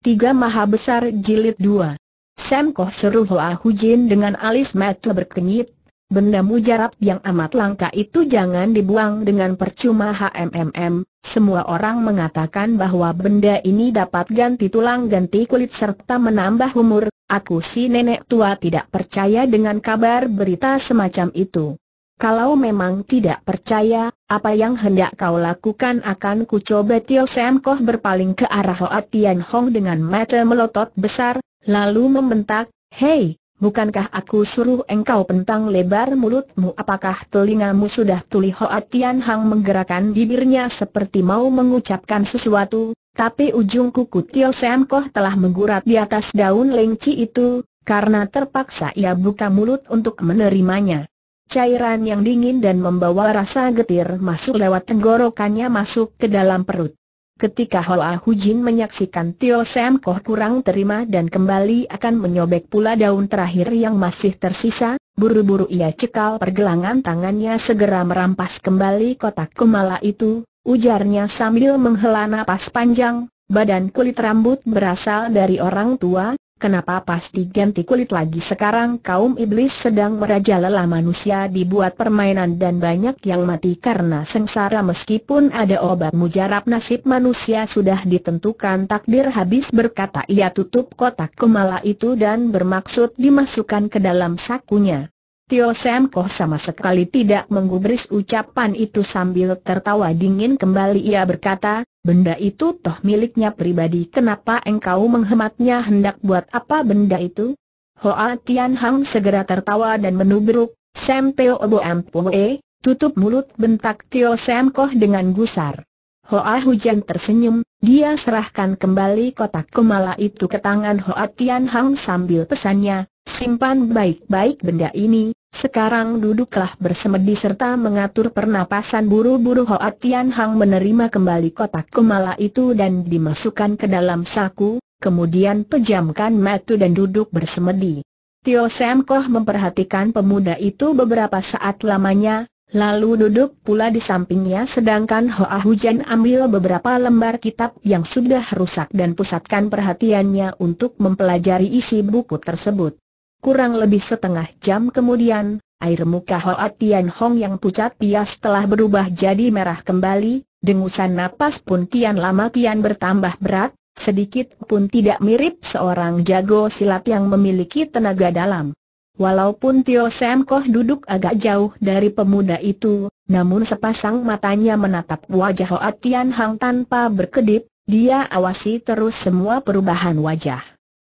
Tiga Maha Besar Jilid 2 Sam Koh seru Hoa Hujin dengan alis mata berkenyit Benda mujarab yang amat langka itu jangan dibuang dengan percuma HMMM Semua orang mengatakan bahwa benda ini dapat ganti tulang ganti kulit serta menambah umur Aku si nenek tua tidak percaya dengan kabar berita semacam itu kalau memang tidak percaya, apa yang hendak kau lakukan akan kucoba Tio Sam Koh berpaling ke arah Hoa Tian Hong dengan mata melotot besar, lalu membentak, Hei, bukankah aku suruh engkau pentang lebar mulutmu apakah telingamu sudah tuli Hoa Tian Hong menggerakkan bibirnya seperti mau mengucapkan sesuatu, tapi ujung kuku Tio Sam Koh telah menggurat di atas daun lengci itu, karena terpaksa ia buka mulut untuk menerimanya. Cairan yang dingin dan membawa rasa getir masuk lewat tenggorokannya masuk ke dalam perut. Ketika Hoa Hujin menyaksikan Tio Sam Koh kurang terima dan kembali akan menyobek pula daun terakhir yang masih tersisa, buru-buru ia cekal pergelangan tangannya segera merampas kembali kotak kumala itu, ujarnya sambil menghela napas panjang, badan kulit rambut berasal dari orang tua, Kenapa pasti ganti kulit lagi sekarang kaum iblis sedang merajalela manusia dibuat permainan dan banyak yang mati karena sengsara meskipun ada obat mujarab nasib manusia sudah ditentukan takdir habis berkata ia tutup kotak kemala itu dan bermaksud dimasukkan ke dalam sakunya. Tio Sam Koh sama sekali tidak menggubris ucapan itu sambil tertawa dingin kembali ia berkata, benda itu toh miliknya pribadi kenapa engkau menghematnya hendak buat apa benda itu? Hoa Tian Hang segera tertawa dan menubruk, Sam Teo Bo Ampoe, tutup mulut bentak Tio Sam Koh dengan gusar. Hoa Hujan tersenyum, dia serahkan kembali kotak kemala itu ke tangan Hoa Tian Hang sambil pesannya, simpan baik-baik benda ini, sekarang duduklah bersemedi serta mengatur pernapasan buru-buru Hoa Tian Hang menerima kembali kotak kemala itu dan dimasukkan ke dalam saku, kemudian pejamkan matu dan duduk bersemedi. Tio Sam Koh memperhatikan pemuda itu beberapa saat lamanya, Lalu duduk pula di sampingnya sedangkan Hoa Hujan ambil beberapa lembar kitab yang sudah rusak dan pusatkan perhatiannya untuk mempelajari isi buku tersebut. Kurang lebih setengah jam kemudian, air muka Hoa Tian Hong yang pucat pias telah berubah jadi merah kembali, dengusan napas pun kian lama kian bertambah berat, sedikit pun tidak mirip seorang jago silat yang memiliki tenaga dalam. Walaupun Tio Sam Koh duduk agak jauh dari pemuda itu, namun sepasang matanya menatap wajah Hoa Tian Hang tanpa berkedip, dia awasi terus semua perubahan wajah.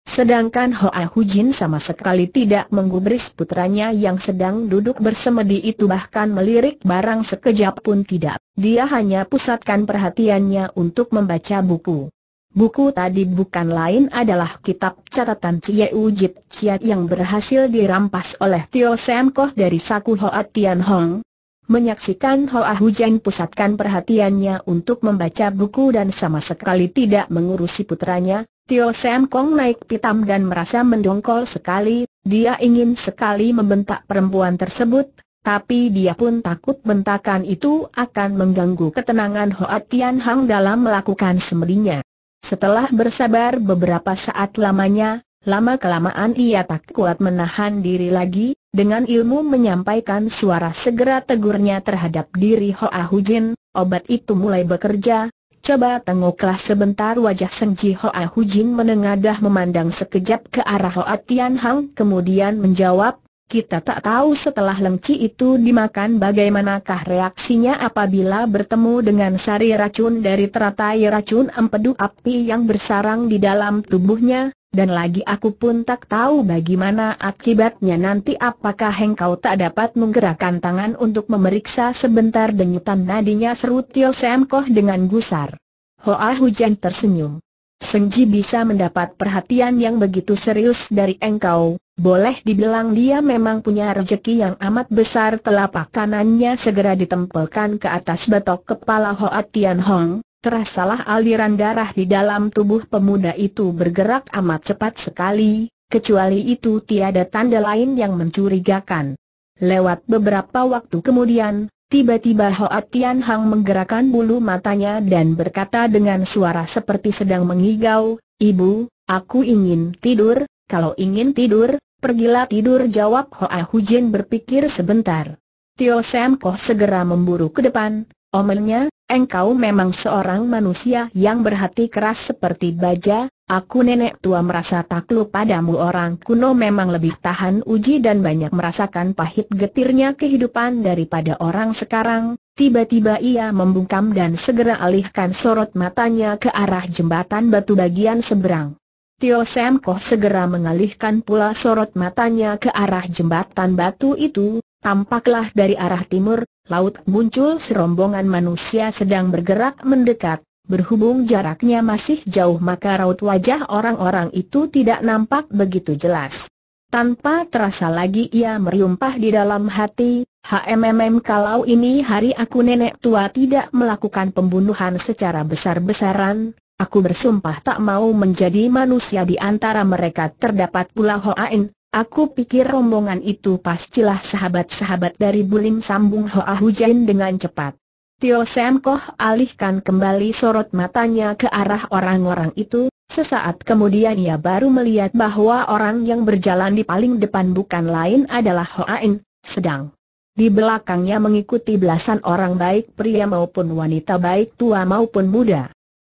Sedangkan Hoa Hu Jin sama sekali tidak menggubris putranya yang sedang duduk bersemedi itu bahkan melirik barang sekejap pun tidak. Dia hanya pusatkan perhatiannya untuk membaca buku. Buku tadi bukan lain adalah kitab catatan Cie Ujit Ciat yang berhasil dirampas oleh Tio Sam Koh dari saku Hoa Tian Hong. Menyaksikan Hoa Hujan pusatkan perhatiannya untuk membaca buku dan sama sekali tidak mengurusi putranya, Tio Sam Kong naik pitam dan merasa mendongkol sekali, dia ingin sekali membentak perempuan tersebut, tapi dia pun takut bentakan itu akan mengganggu ketenangan Hoa Tian Hang dalam melakukan semedinya. Setelah bersabar beberapa saat lamanya, lama-kelamaan ia tak kuat menahan diri lagi, dengan ilmu menyampaikan suara segera tegurnya terhadap diri Hoa Hujin, obat itu mulai bekerja, coba tengoklah sebentar wajah Seng Ji Hoa Hujin menengadah memandang sekejap ke arah Hoa Tian Hang kemudian menjawab, kita tak tahu setelah lemci itu dimakan bagaimanakah reaksinya apabila bertemu dengan sari racun dari teratai racun empedu api yang bersarang di dalam tubuhnya, dan lagi aku pun tak tahu bagaimana akibatnya nanti apakah engkau tak dapat menggerakkan tangan untuk memeriksa sebentar denyutan nadinya seru Tio Semkoh dengan gusar. Hoa hujan tersenyum. Senji bisa mendapat perhatian yang begitu serius dari engkau, boleh dibilang dia memang punya rezeki yang amat besar telapak kanannya segera ditempelkan ke atas batok kepala Hoa Tian Hong, terasalah aliran darah di dalam tubuh pemuda itu bergerak amat cepat sekali, kecuali itu tiada tanda lain yang mencurigakan. Lewat beberapa waktu kemudian, Tiba-tiba Hoa Tian Hang menggerakkan bulu matanya dan berkata dengan suara seperti sedang mengigau, Ibu, aku ingin tidur, kalau ingin tidur, pergilah tidur jawab Hoa Hujin berpikir sebentar. Tio Sam Koh segera memburu ke depan, Omennya, engkau memang seorang manusia yang berhati keras seperti baja, aku nenek tua merasa takluk padamu orang kuno memang lebih tahan uji dan banyak merasakan pahit getirnya kehidupan daripada orang sekarang, tiba-tiba ia membungkam dan segera alihkan sorot matanya ke arah jembatan batu bagian seberang. Tio Sam segera mengalihkan pula sorot matanya ke arah jembatan batu itu, tampaklah dari arah timur, laut muncul serombongan manusia sedang bergerak mendekat. Berhubung jaraknya masih jauh maka raut wajah orang-orang itu tidak nampak begitu jelas. Tanpa terasa lagi ia meriumpah di dalam hati, HMMM kalau ini hari aku nenek tua tidak melakukan pembunuhan secara besar-besaran, aku bersumpah tak mau menjadi manusia di antara mereka terdapat pula Hoain, Aku pikir rombongan itu pastilah sahabat-sahabat dari Bulim sambung Hoa Hujain dengan cepat. Tio Sam Koh alihkan kembali sorot matanya ke arah orang-orang itu, sesaat kemudian ia baru melihat bahwa orang yang berjalan di paling depan bukan lain adalah Hoa In, sedang di belakangnya mengikuti belasan orang baik pria maupun wanita baik tua maupun muda.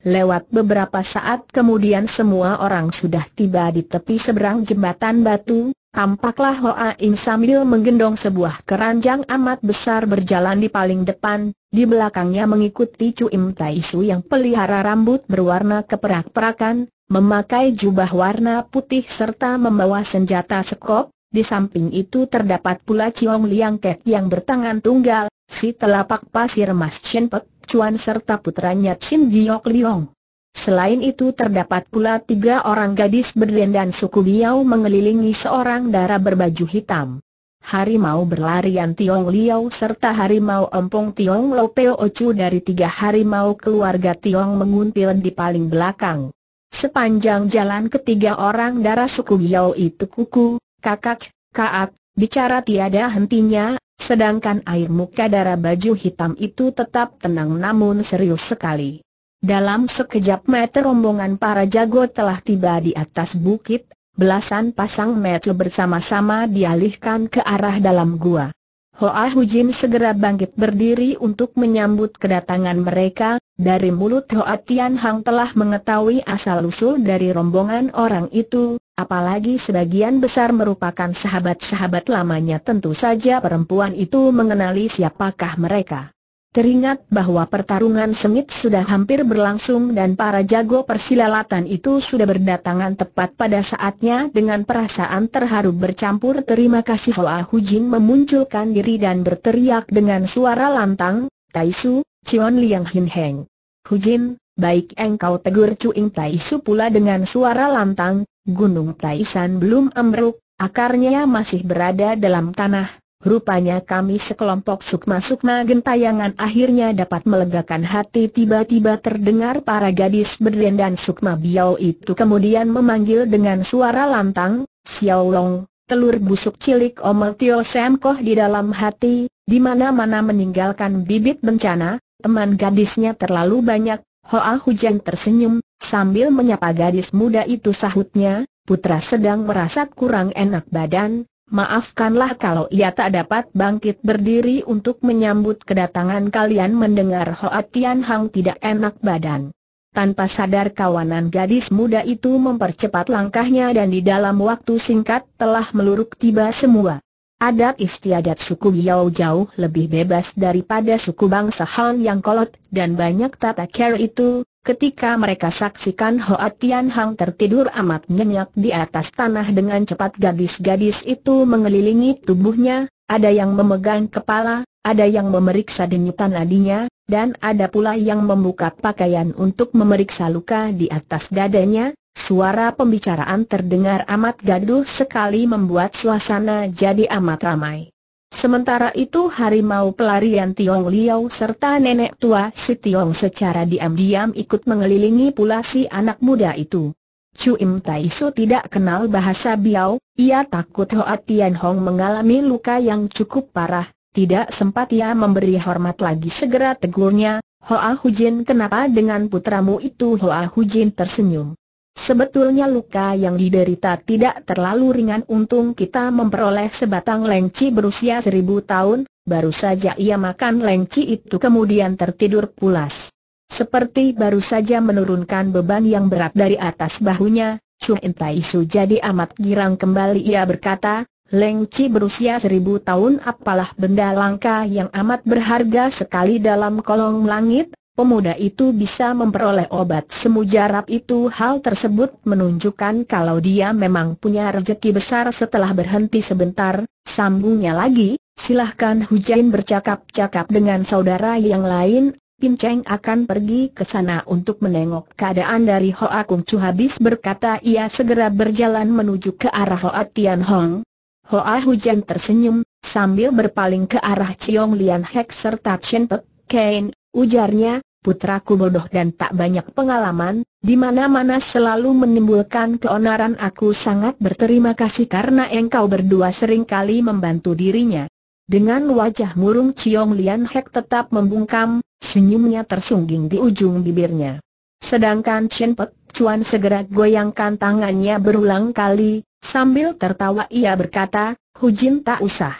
Lewat beberapa saat kemudian semua orang sudah tiba di tepi seberang jembatan batu, tampaklah Hoa Im sambil menggendong sebuah keranjang amat besar berjalan di paling depan, di belakangnya mengikuti Chu Im Tai Su yang pelihara rambut berwarna keperak-perakan, memakai jubah warna putih serta membawa senjata sekop, di samping itu terdapat pula Chiong Liang Ket yang bertangan tunggal, si telapak pasir Mas Chen Pek Chuan serta putranya Chin Giok Liong. Selain itu terdapat pula tiga orang gadis berdandan suku Liao mengelilingi seorang darah berbaju hitam. Harimau berlarian Tiong Liao serta harimau Empung Tiong Lopeo Ocu dari tiga harimau keluarga Tiong menguntil di paling belakang. Sepanjang jalan ketiga orang darah suku Liao itu kuku, kakak, kaat, bicara tiada hentinya, Sedangkan air muka darah baju hitam itu tetap tenang namun serius sekali. Dalam sekejap mata rombongan para jago telah tiba di atas bukit, belasan pasang mata bersama-sama dialihkan ke arah dalam gua. Hoa Hujin segera bangkit berdiri untuk menyambut kedatangan mereka, dari mulut Hoa Tian Hang telah mengetahui asal-usul dari rombongan orang itu, Apalagi sebagian besar merupakan sahabat-sahabat lamanya tentu saja perempuan itu mengenali siapakah mereka. Teringat bahwa pertarungan sengit sudah hampir berlangsung dan para jago persilalatan itu sudah berdatangan tepat pada saatnya dengan perasaan terharu bercampur terima kasih Hoa Hujin memunculkan diri dan berteriak dengan suara lantang, Taisu, Cion Liang Hin Heng. Hujin, baik engkau tegur Cuing Taisu pula dengan suara lantang, Gunung Taisan belum ambruk, akarnya masih berada dalam tanah. Rupanya kami sekelompok sukma-sukma gentayangan akhirnya dapat melegakan hati tiba-tiba terdengar para gadis berdendan sukma biau itu kemudian memanggil dengan suara lantang, Xiao Long. telur busuk cilik Omel Tio Sam Koh di dalam hati, di mana-mana meninggalkan bibit bencana, teman gadisnya terlalu banyak, Hoa Hujan tersenyum, Sambil menyapa gadis muda itu sahutnya, putra sedang merasa kurang enak badan, maafkanlah kalau ia tak dapat bangkit berdiri untuk menyambut kedatangan kalian mendengar Hoa Tian Hang tidak enak badan. Tanpa sadar kawanan gadis muda itu mempercepat langkahnya dan di dalam waktu singkat telah meluruk tiba semua. Adat istiadat suku Biao jauh lebih bebas daripada suku bangsa Han yang kolot dan banyak tata care itu, Ketika mereka saksikan Hoa Tian Hang tertidur amat nyenyak di atas tanah dengan cepat gadis-gadis itu mengelilingi tubuhnya, ada yang memegang kepala, ada yang memeriksa denyutan nadinya, dan ada pula yang membuka pakaian untuk memeriksa luka di atas dadanya, suara pembicaraan terdengar amat gaduh sekali membuat suasana jadi amat ramai. Sementara itu harimau pelarian Tiong Liao serta nenek tua si Tiong secara diam-diam ikut mengelilingi pula si anak muda itu. Chu Im Tai Su tidak kenal bahasa Biao, ia takut Hoa Tian Hong mengalami luka yang cukup parah, tidak sempat ia memberi hormat lagi segera tegurnya, Hoa Hujin kenapa dengan putramu itu Hoa Hujin tersenyum. Sebetulnya luka yang diderita tidak terlalu ringan untung kita memperoleh sebatang lengci berusia seribu tahun, baru saja ia makan lengci itu kemudian tertidur pulas. Seperti baru saja menurunkan beban yang berat dari atas bahunya, Chuen Tai Su jadi amat girang kembali ia berkata, Lengci berusia seribu tahun apalah benda langka yang amat berharga sekali dalam kolong langit, pemuda itu bisa memperoleh obat semujarab itu hal tersebut menunjukkan kalau dia memang punya rezeki besar setelah berhenti sebentar, sambungnya lagi, silahkan Hujain bercakap-cakap dengan saudara yang lain, Pin Cheng akan pergi ke sana untuk menengok keadaan dari Hoa Kung Chu habis berkata ia segera berjalan menuju ke arah Hoa Tian Hong. Hoa Hujan tersenyum, sambil berpaling ke arah Chiong Lian Hek serta Chen Pek Kane, ujarnya, putraku bodoh dan tak banyak pengalaman, di mana-mana selalu menimbulkan keonaran aku sangat berterima kasih karena engkau berdua seringkali membantu dirinya. Dengan wajah murung Ciong Lian Hek tetap membungkam, senyumnya tersungging di ujung bibirnya. Sedangkan Chen Pek Chuan segera goyangkan tangannya berulang kali, sambil tertawa ia berkata, Hujin tak usah.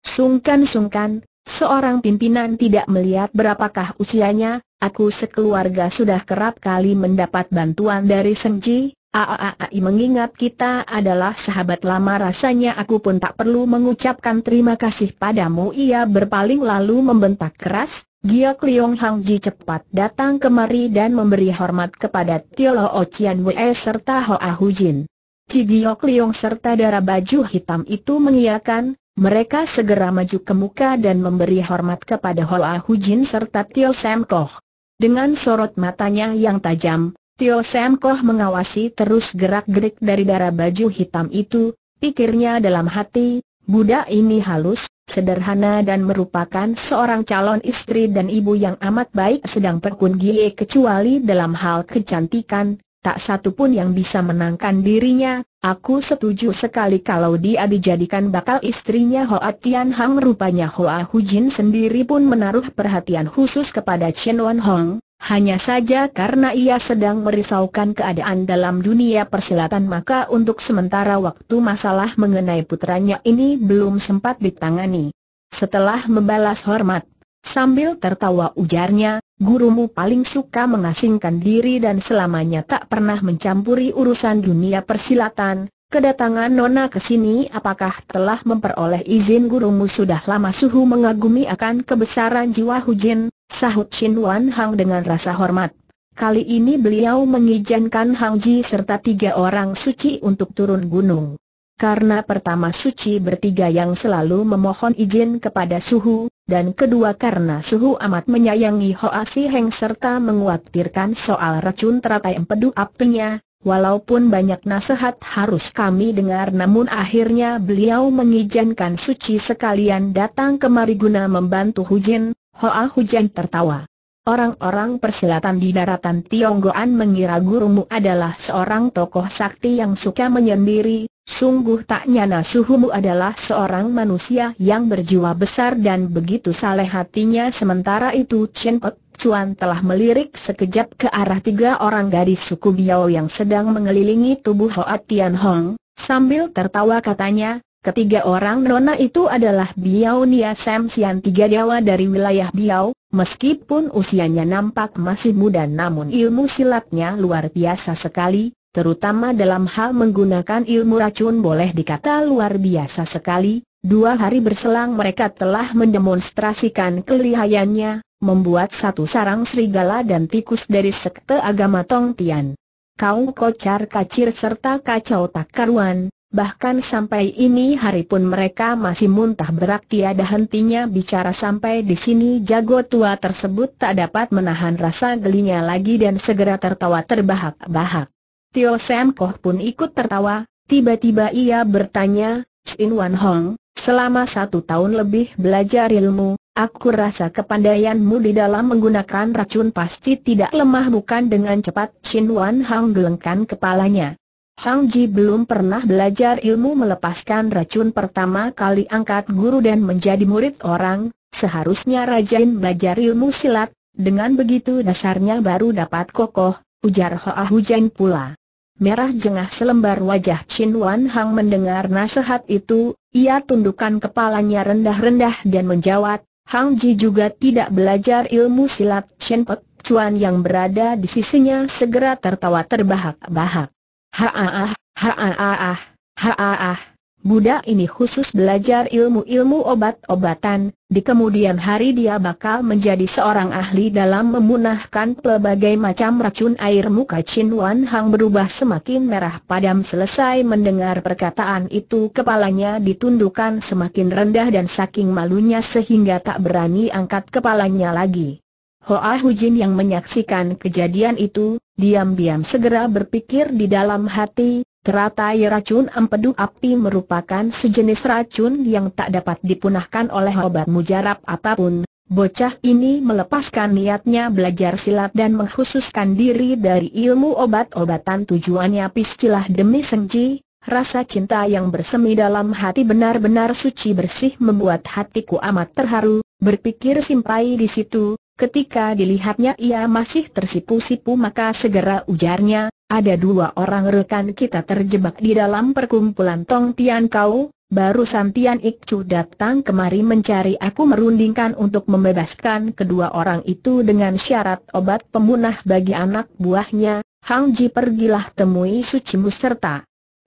Sungkan-sungkan, Seorang pimpinan tidak melihat berapakah usianya, aku sekeluarga sudah kerap kali mendapat bantuan dari Senji, Aaai mengingat kita adalah sahabat lama rasanya aku pun tak perlu mengucapkan terima kasih padamu Ia berpaling lalu membentak keras Giok Liong Hang Ji cepat datang kemari dan memberi hormat kepada Tio Lo Ochian We serta Hoa Hu Jin Ci Giok Liong serta darah baju hitam itu mengiakan mereka segera maju ke muka dan memberi hormat kepada Hoa Hujin serta Tio Sam Koh. Dengan sorot matanya yang tajam, Tio Sam Koh mengawasi terus gerak-gerik dari darah baju hitam itu, pikirnya dalam hati, budak ini halus, sederhana dan merupakan seorang calon istri dan ibu yang amat baik sedang Perkun Gie kecuali dalam hal kecantikan, tak satu pun yang bisa menangkan dirinya, aku setuju sekali kalau dia dijadikan bakal istrinya Hoa Tian Hang rupanya Hoa Jin sendiri pun menaruh perhatian khusus kepada Chen Wan Hong, hanya saja karena ia sedang merisaukan keadaan dalam dunia persilatan maka untuk sementara waktu masalah mengenai putranya ini belum sempat ditangani. Setelah membalas hormat, sambil tertawa ujarnya, gurumu paling suka mengasingkan diri dan selamanya tak pernah mencampuri urusan dunia persilatan. Kedatangan Nona ke sini apakah telah memperoleh izin gurumu sudah lama suhu mengagumi akan kebesaran jiwa Hujin, sahut Shin Wan Hang dengan rasa hormat. Kali ini beliau mengizinkan Hang Ji serta tiga orang suci untuk turun gunung. Karena pertama suci bertiga yang selalu memohon izin kepada suhu, dan kedua karena suhu amat menyayangi Hoa Si Heng serta menguatirkan soal racun teratai empedu apinya, walaupun banyak nasihat harus kami dengar namun akhirnya beliau mengizinkan suci sekalian datang kemari guna membantu Hujin, Hoa Hujan tertawa. Orang-orang persilatan di daratan Tionggoan mengira gurumu adalah seorang tokoh sakti yang suka menyendiri, sungguh tak nyana suhumu adalah seorang manusia yang berjiwa besar dan begitu saleh hatinya sementara itu Chen Pek Chuan telah melirik sekejap ke arah tiga orang gadis suku Biao yang sedang mengelilingi tubuh Hoa Tian Hong, sambil tertawa katanya, Ketiga orang nona itu adalah Biao Nia Sam Sian tiga dewa dari wilayah Biao, meskipun usianya nampak masih muda namun ilmu silatnya luar biasa sekali, terutama dalam hal menggunakan ilmu racun boleh dikata luar biasa sekali. Dua hari berselang mereka telah mendemonstrasikan kelihayannya, membuat satu sarang serigala dan tikus dari sekte agama Tong Tian. Kau kocar kacir serta kacau tak karuan, Bahkan sampai ini hari pun mereka masih muntah berak tiada hentinya bicara sampai di sini jago tua tersebut tak dapat menahan rasa gelinya lagi dan segera tertawa terbahak-bahak. Tio Sam Koh pun ikut tertawa, tiba-tiba ia bertanya, Sin Wan Hong, selama satu tahun lebih belajar ilmu, aku rasa kepandaianmu di dalam menggunakan racun pasti tidak lemah bukan dengan cepat Sin Wan Hong gelengkan kepalanya. Hang Ji belum pernah belajar ilmu melepaskan racun pertama kali angkat guru dan menjadi murid orang, seharusnya rajin belajar ilmu silat, dengan begitu dasarnya baru dapat kokoh, ujar Hoa Hujan pula. Merah jengah selembar wajah Chin Wan Hang mendengar nasihat itu, ia tundukkan kepalanya rendah-rendah dan menjawab, Hang Ji juga tidak belajar ilmu silat Chen Pek Chuan yang berada di sisinya segera tertawa terbahak-bahak. Haaah, haaah, haaah. Budak ini khusus belajar ilmu-ilmu obat-obatan, di kemudian hari dia bakal menjadi seorang ahli dalam memunahkan pelbagai macam racun air muka Chin Wan Hang berubah semakin merah padam selesai mendengar perkataan itu kepalanya ditundukkan semakin rendah dan saking malunya sehingga tak berani angkat kepalanya lagi. Hoa Hujin yang menyaksikan kejadian itu, Diam-diam segera berpikir di dalam hati, teratai racun empedu api merupakan sejenis racun yang tak dapat dipunahkan oleh obat mujarab apapun. Bocah ini melepaskan niatnya belajar silat dan mengkhususkan diri dari ilmu obat-obatan tujuannya piscilah demi senji, rasa cinta yang bersemi dalam hati benar-benar suci bersih membuat hatiku amat terharu, berpikir simpai di situ, Ketika dilihatnya ia masih tersipu-sipu maka segera ujarnya, ada dua orang rekan kita terjebak di dalam perkumpulan Tong Tian Kau, barusan Tian Ikcu datang kemari mencari aku merundingkan untuk membebaskan kedua orang itu dengan syarat obat pemunah bagi anak buahnya, Hang Ji pergilah temui sucimu serta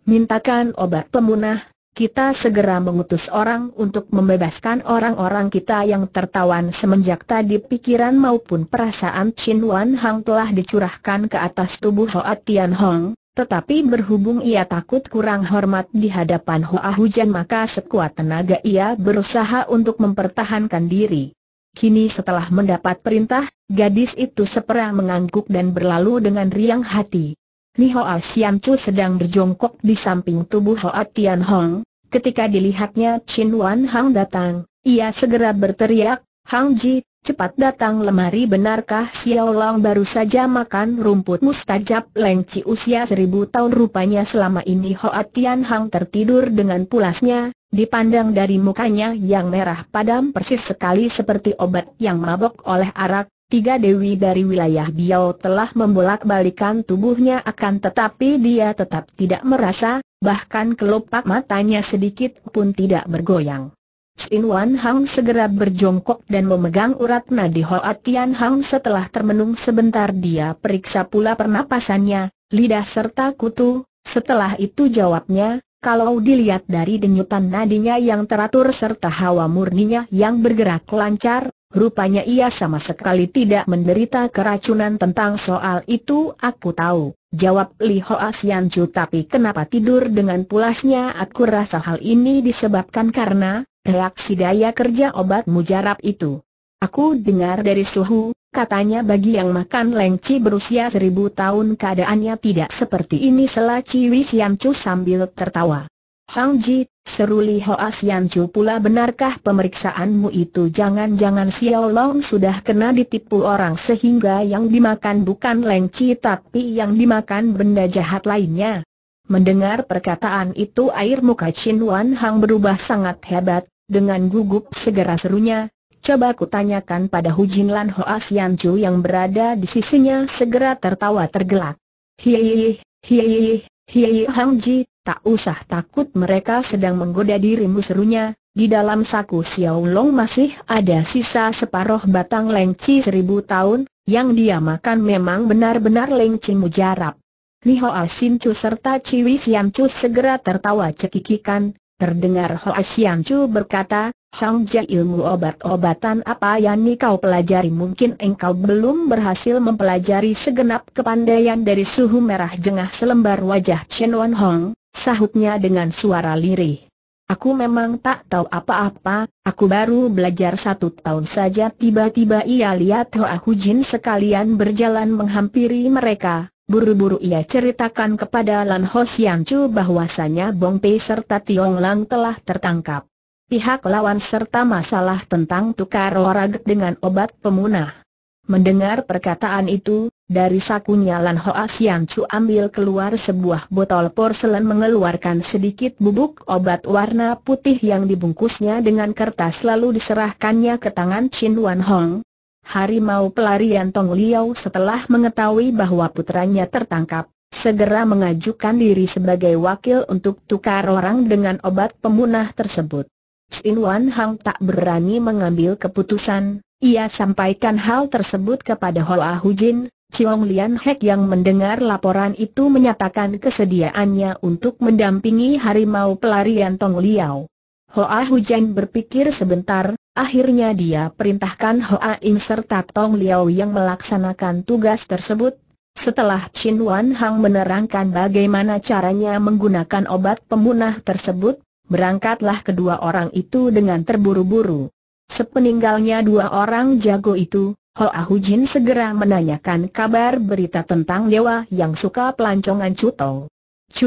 mintakan obat pemunah, kita segera mengutus orang untuk membebaskan orang-orang kita yang tertawan semenjak tadi pikiran maupun perasaan Chin Wan Hang telah dicurahkan ke atas tubuh Hoa Tian Hong, tetapi berhubung ia takut kurang hormat di hadapan Hoa Hujan maka sekuat tenaga ia berusaha untuk mempertahankan diri. Kini setelah mendapat perintah, gadis itu seperang mengangguk dan berlalu dengan riang hati. Ni Hoa Siam Chu sedang berjongkok di samping tubuh Hoa Tian Hong. Ketika dilihatnya Chin Wan Hang datang, ia segera berteriak, Hang Ji, cepat datang lemari benarkah Xiao Long baru saja makan rumput mustajab Leng Chi usia seribu tahun rupanya selama ini Hoa Tian Hang tertidur dengan pulasnya, dipandang dari mukanya yang merah padam persis sekali seperti obat yang mabok oleh arak, Tiga dewi dari wilayah Biao telah membolak-balikan tubuhnya akan tetapi dia tetap tidak merasa, bahkan kelopak matanya sedikit pun tidak bergoyang. Sin Wan Hang segera berjongkok dan memegang urat nadi Hoa Tian Hang setelah termenung sebentar dia periksa pula pernapasannya, lidah serta kutu, setelah itu jawabnya, kalau dilihat dari denyutan nadinya yang teratur serta hawa murninya yang bergerak lancar, Rupanya ia sama sekali tidak menderita keracunan tentang soal itu aku tahu, jawab Li Hoa Sian tapi kenapa tidur dengan pulasnya aku rasa hal ini disebabkan karena reaksi daya kerja obat mujarab itu. Aku dengar dari suhu, katanya bagi yang makan lengci berusia seribu tahun keadaannya tidak seperti ini sela Ciwi Sian Chu sambil tertawa. Hang Ji, Seru Li Hoas Chu pula benarkah pemeriksaanmu itu jangan-jangan Xiao Long sudah kena ditipu orang sehingga yang dimakan bukan lengci tapi yang dimakan benda jahat lainnya. Mendengar perkataan itu air muka Chin Wan Hang berubah sangat hebat, dengan gugup segera serunya, coba kutanyakan pada Hu Jin Lan Hoas Chu yang berada di sisinya segera tertawa tergelak. Hihihi, hihihi, hihihi Hang Ji, Tak usah takut mereka sedang menggoda dirimu serunya, di dalam saku Xiao Long masih ada sisa separoh batang lengci seribu tahun, yang dia makan memang benar-benar lengci mujarab. Li Hoa Sin Chu serta Ciwi Sian Chu segera tertawa cekikikan, terdengar Hoa Sian Chu berkata, Hang Jia ilmu obat-obatan apa yang ni kau pelajari mungkin engkau belum berhasil mempelajari segenap kepandaian dari suhu merah jengah selembar wajah Chen Wan Hong, sahutnya dengan suara lirih. Aku memang tak tahu apa-apa, aku baru belajar satu tahun saja tiba-tiba ia lihat Hoa Hujin sekalian berjalan menghampiri mereka. Buru-buru ia ceritakan kepada Lan Ho Siang Chu bahwasannya Bong Pei serta Tiong Lang telah tertangkap. Pihak lawan serta masalah tentang tukar orang dengan obat pemunah. Mendengar perkataan itu, dari sakunya Lan Hoa Sian Chu ambil keluar sebuah botol porselen mengeluarkan sedikit bubuk obat warna putih yang dibungkusnya dengan kertas lalu diserahkannya ke tangan Chin Wan Hong. Hari mau pelarian Tong Liao setelah mengetahui bahwa putranya tertangkap, segera mengajukan diri sebagai wakil untuk tukar orang dengan obat pemunah tersebut. Chin Wan Hong tak berani mengambil keputusan, ia sampaikan hal tersebut kepada Hoa Hujin, Chiong Lian Hek yang mendengar laporan itu menyatakan kesediaannya untuk mendampingi harimau pelarian Tong Liao. Hoa Hujan berpikir sebentar, akhirnya dia perintahkan Hoa In serta Tong Liao yang melaksanakan tugas tersebut. Setelah Chin Wan Hang menerangkan bagaimana caranya menggunakan obat pemunah tersebut, berangkatlah kedua orang itu dengan terburu-buru. Sepeninggalnya dua orang jago itu, Hoa Jin segera menanyakan kabar berita tentang dewa yang suka pelancongan Cutong.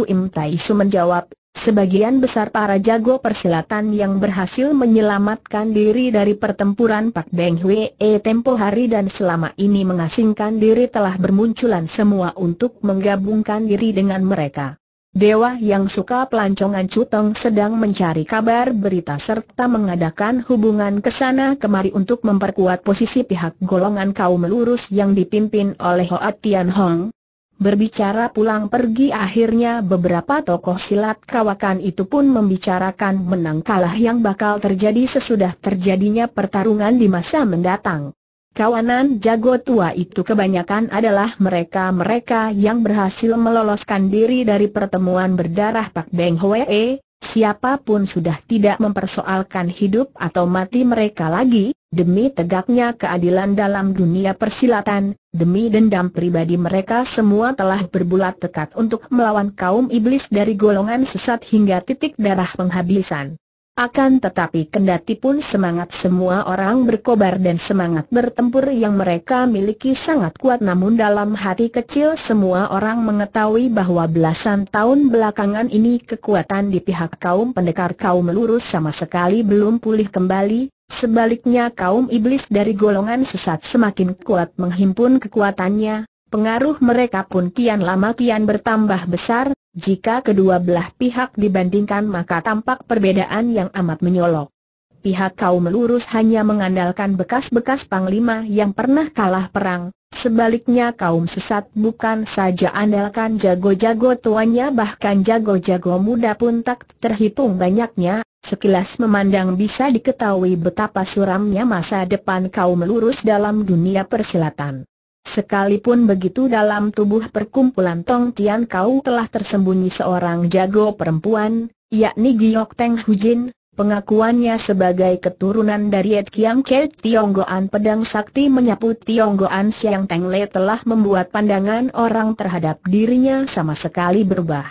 Im Tai Su menjawab, sebagian besar para jago persilatan yang berhasil menyelamatkan diri dari pertempuran Pak Beng Hwe e tempo hari dan selama ini mengasingkan diri telah bermunculan semua untuk menggabungkan diri dengan mereka. Dewa yang suka pelancongan Cutong sedang mencari kabar berita serta mengadakan hubungan ke sana kemari untuk memperkuat posisi pihak golongan kaum lurus yang dipimpin oleh Hoa Tian Hong. Berbicara pulang pergi akhirnya beberapa tokoh silat kawakan itu pun membicarakan menang kalah yang bakal terjadi sesudah terjadinya pertarungan di masa mendatang. Kawanan jago tua itu kebanyakan adalah mereka-mereka yang berhasil meloloskan diri dari pertemuan berdarah Pak Beng Hwee, siapapun sudah tidak mempersoalkan hidup atau mati mereka lagi, demi tegaknya keadilan dalam dunia persilatan, demi dendam pribadi mereka semua telah berbulat tekad untuk melawan kaum iblis dari golongan sesat hingga titik darah penghabisan. Akan tetapi kendati pun semangat semua orang berkobar dan semangat bertempur yang mereka miliki sangat kuat namun dalam hati kecil semua orang mengetahui bahwa belasan tahun belakangan ini kekuatan di pihak kaum pendekar kaum lurus sama sekali belum pulih kembali, sebaliknya kaum iblis dari golongan sesat semakin kuat menghimpun kekuatannya, Pengaruh mereka pun kian lama kian bertambah besar, jika kedua belah pihak dibandingkan maka tampak perbedaan yang amat menyolok. Pihak kaum lurus hanya mengandalkan bekas-bekas panglima yang pernah kalah perang, sebaliknya kaum sesat bukan saja andalkan jago-jago tuanya bahkan jago-jago muda pun tak terhitung banyaknya, sekilas memandang bisa diketahui betapa suramnya masa depan kaum lurus dalam dunia persilatan. Sekalipun begitu dalam tubuh perkumpulan Tong Tian Kau telah tersembunyi seorang jago perempuan, yakni Giok Teng Hujin, pengakuannya sebagai keturunan dari Ed Kiang Ke Goan Pedang Sakti menyapu Goan Siang Teng Le telah membuat pandangan orang terhadap dirinya sama sekali berubah.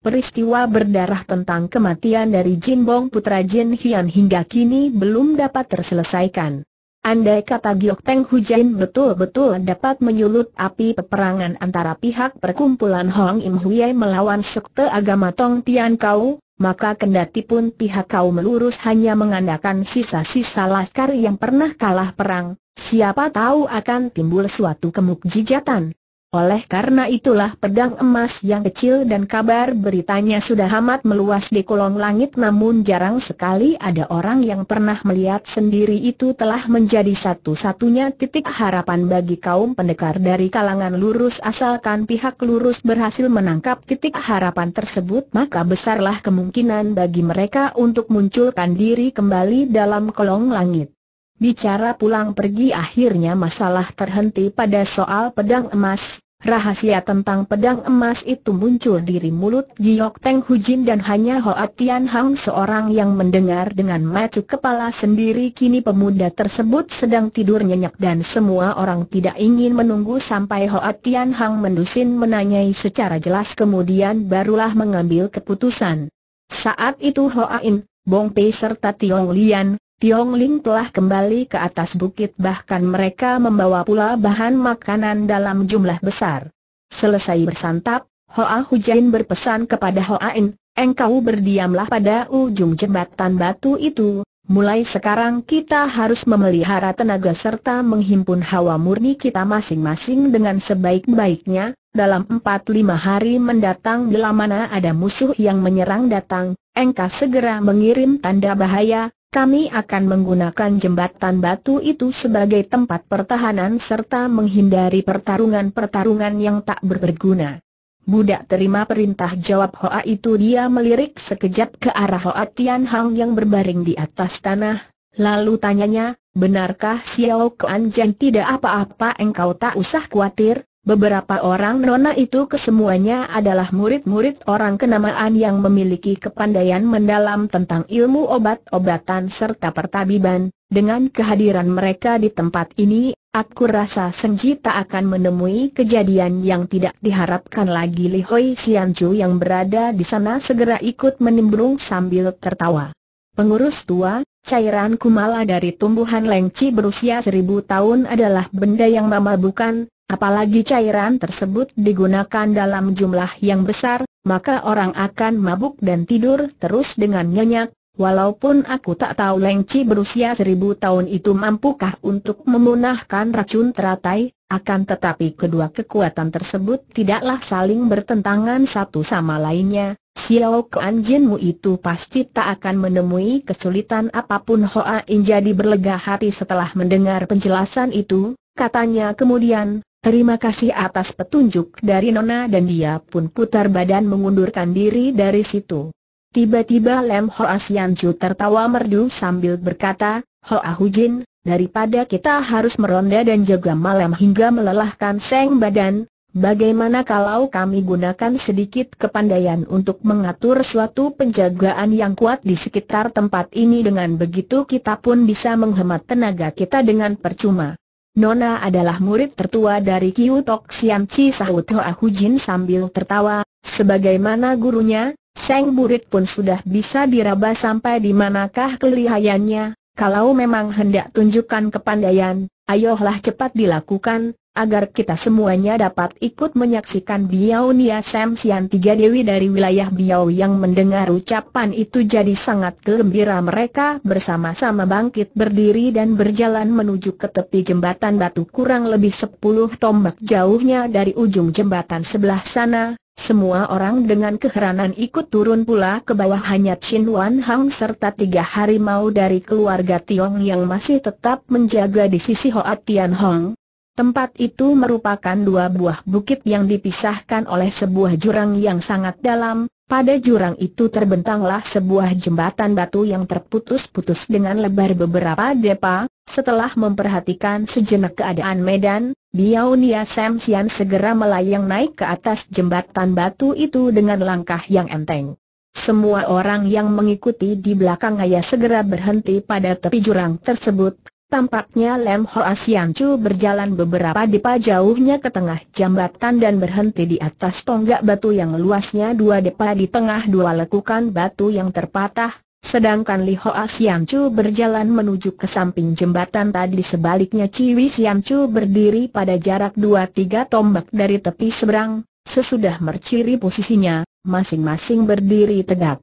Peristiwa berdarah tentang kematian dari Jin Bong Putra Jin Hian hingga kini belum dapat terselesaikan. Andai kata Giok Teng Hujain betul-betul dapat menyulut api peperangan antara pihak perkumpulan Hong Im Huye melawan sekte agama Tong Tian Kau, maka kendati pun pihak kau melurus hanya mengandalkan sisa-sisa laskar yang pernah kalah perang, siapa tahu akan timbul suatu kemukjijatan. Oleh karena itulah pedang emas yang kecil dan kabar beritanya sudah amat meluas di kolong langit namun jarang sekali ada orang yang pernah melihat sendiri itu telah menjadi satu-satunya titik harapan bagi kaum pendekar dari kalangan lurus asalkan pihak lurus berhasil menangkap titik harapan tersebut maka besarlah kemungkinan bagi mereka untuk munculkan diri kembali dalam kolong langit. Bicara pulang pergi akhirnya masalah terhenti pada soal pedang emas, Rahasia tentang pedang emas itu muncul dari mulut Giok Teng Hujin dan hanya Hoa Tian Hang seorang yang mendengar dengan macu kepala sendiri kini pemuda tersebut sedang tidur nyenyak dan semua orang tidak ingin menunggu sampai Hoa Tian Hang mendusin menanyai secara jelas kemudian barulah mengambil keputusan. Saat itu Hoa In, Bong Pei serta Tiong Lian, Tiong Ling telah kembali ke atas bukit bahkan mereka membawa pula bahan makanan dalam jumlah besar. Selesai bersantap, Hoa Hujain berpesan kepada Hoa In, engkau berdiamlah pada ujung jembatan batu itu, mulai sekarang kita harus memelihara tenaga serta menghimpun hawa murni kita masing-masing dengan sebaik-baiknya, dalam empat lima hari mendatang bila mana ada musuh yang menyerang datang, engkau segera mengirim tanda bahaya, kami akan menggunakan jembatan batu itu sebagai tempat pertahanan serta menghindari pertarungan-pertarungan yang tak berguna. Budak terima perintah jawab Hoa itu dia melirik sekejap ke arah Hoa Tian Hang yang berbaring di atas tanah, lalu tanyanya, benarkah Xiao Kuan Jan tidak apa-apa engkau tak usah khawatir, Beberapa orang nona itu kesemuanya adalah murid-murid orang kenamaan yang memiliki kepandaian mendalam tentang ilmu obat-obatan serta pertabiban. Dengan kehadiran mereka di tempat ini, aku rasa Senji tak akan menemui kejadian yang tidak diharapkan lagi Li Hoi Xianju yang berada di sana segera ikut menimbrung sambil tertawa. Pengurus tua, cairan kumala dari tumbuhan lengci berusia seribu tahun adalah benda yang mama bukan, apalagi cairan tersebut digunakan dalam jumlah yang besar, maka orang akan mabuk dan tidur terus dengan nyenyak, walaupun aku tak tahu Lengci berusia seribu tahun itu mampukah untuk memunahkan racun teratai, akan tetapi kedua kekuatan tersebut tidaklah saling bertentangan satu sama lainnya, Xiao Kuan Jinmu itu pasti tak akan menemui kesulitan apapun Hoa In jadi berlega hati setelah mendengar penjelasan itu, katanya kemudian, Terima kasih atas petunjuk dari Nona dan dia pun putar badan mengundurkan diri dari situ. Tiba-tiba Lem Hoa Sianju tertawa merdu sambil berkata, Hoa Hujin, daripada kita harus meronda dan jaga malam hingga melelahkan seng badan, bagaimana kalau kami gunakan sedikit kepandaian untuk mengatur suatu penjagaan yang kuat di sekitar tempat ini dengan begitu kita pun bisa menghemat tenaga kita dengan percuma. Nona adalah murid tertua dari Kiu Tok Siam Chi sahut Hoa Jin sambil tertawa, sebagaimana gurunya, Seng Burit pun sudah bisa diraba sampai di manakah kelihayannya, kalau memang hendak tunjukkan kepandaian, ayolah cepat dilakukan, agar kita semuanya dapat ikut menyaksikan Biao Nia Sam Sian tiga dewi dari wilayah Biao yang mendengar ucapan itu jadi sangat gembira mereka bersama-sama bangkit berdiri dan berjalan menuju ke tepi jembatan batu kurang lebih sepuluh tombak jauhnya dari ujung jembatan sebelah sana, semua orang dengan keheranan ikut turun pula ke bawah hanya Chin Wan Hang serta tiga harimau dari keluarga Tiong yang masih tetap menjaga di sisi Hoa Tian Hong Tempat itu merupakan dua buah bukit yang dipisahkan oleh sebuah jurang yang sangat dalam, pada jurang itu terbentanglah sebuah jembatan batu yang terputus-putus dengan lebar beberapa depa, setelah memperhatikan sejenak keadaan medan, Biaunia Sam Sian segera melayang naik ke atas jembatan batu itu dengan langkah yang enteng. Semua orang yang mengikuti di belakang ayah segera berhenti pada tepi jurang tersebut, Tampaknya Lem Hoa Chu berjalan beberapa depa jauhnya ke tengah jambatan dan berhenti di atas tonggak batu yang luasnya dua depa di tengah dua lekukan batu yang terpatah, sedangkan Li Hoa Chu berjalan menuju ke samping jembatan tadi sebaliknya Ciwi Chu berdiri pada jarak dua tiga tombak dari tepi seberang, sesudah merciri posisinya, masing-masing berdiri tegak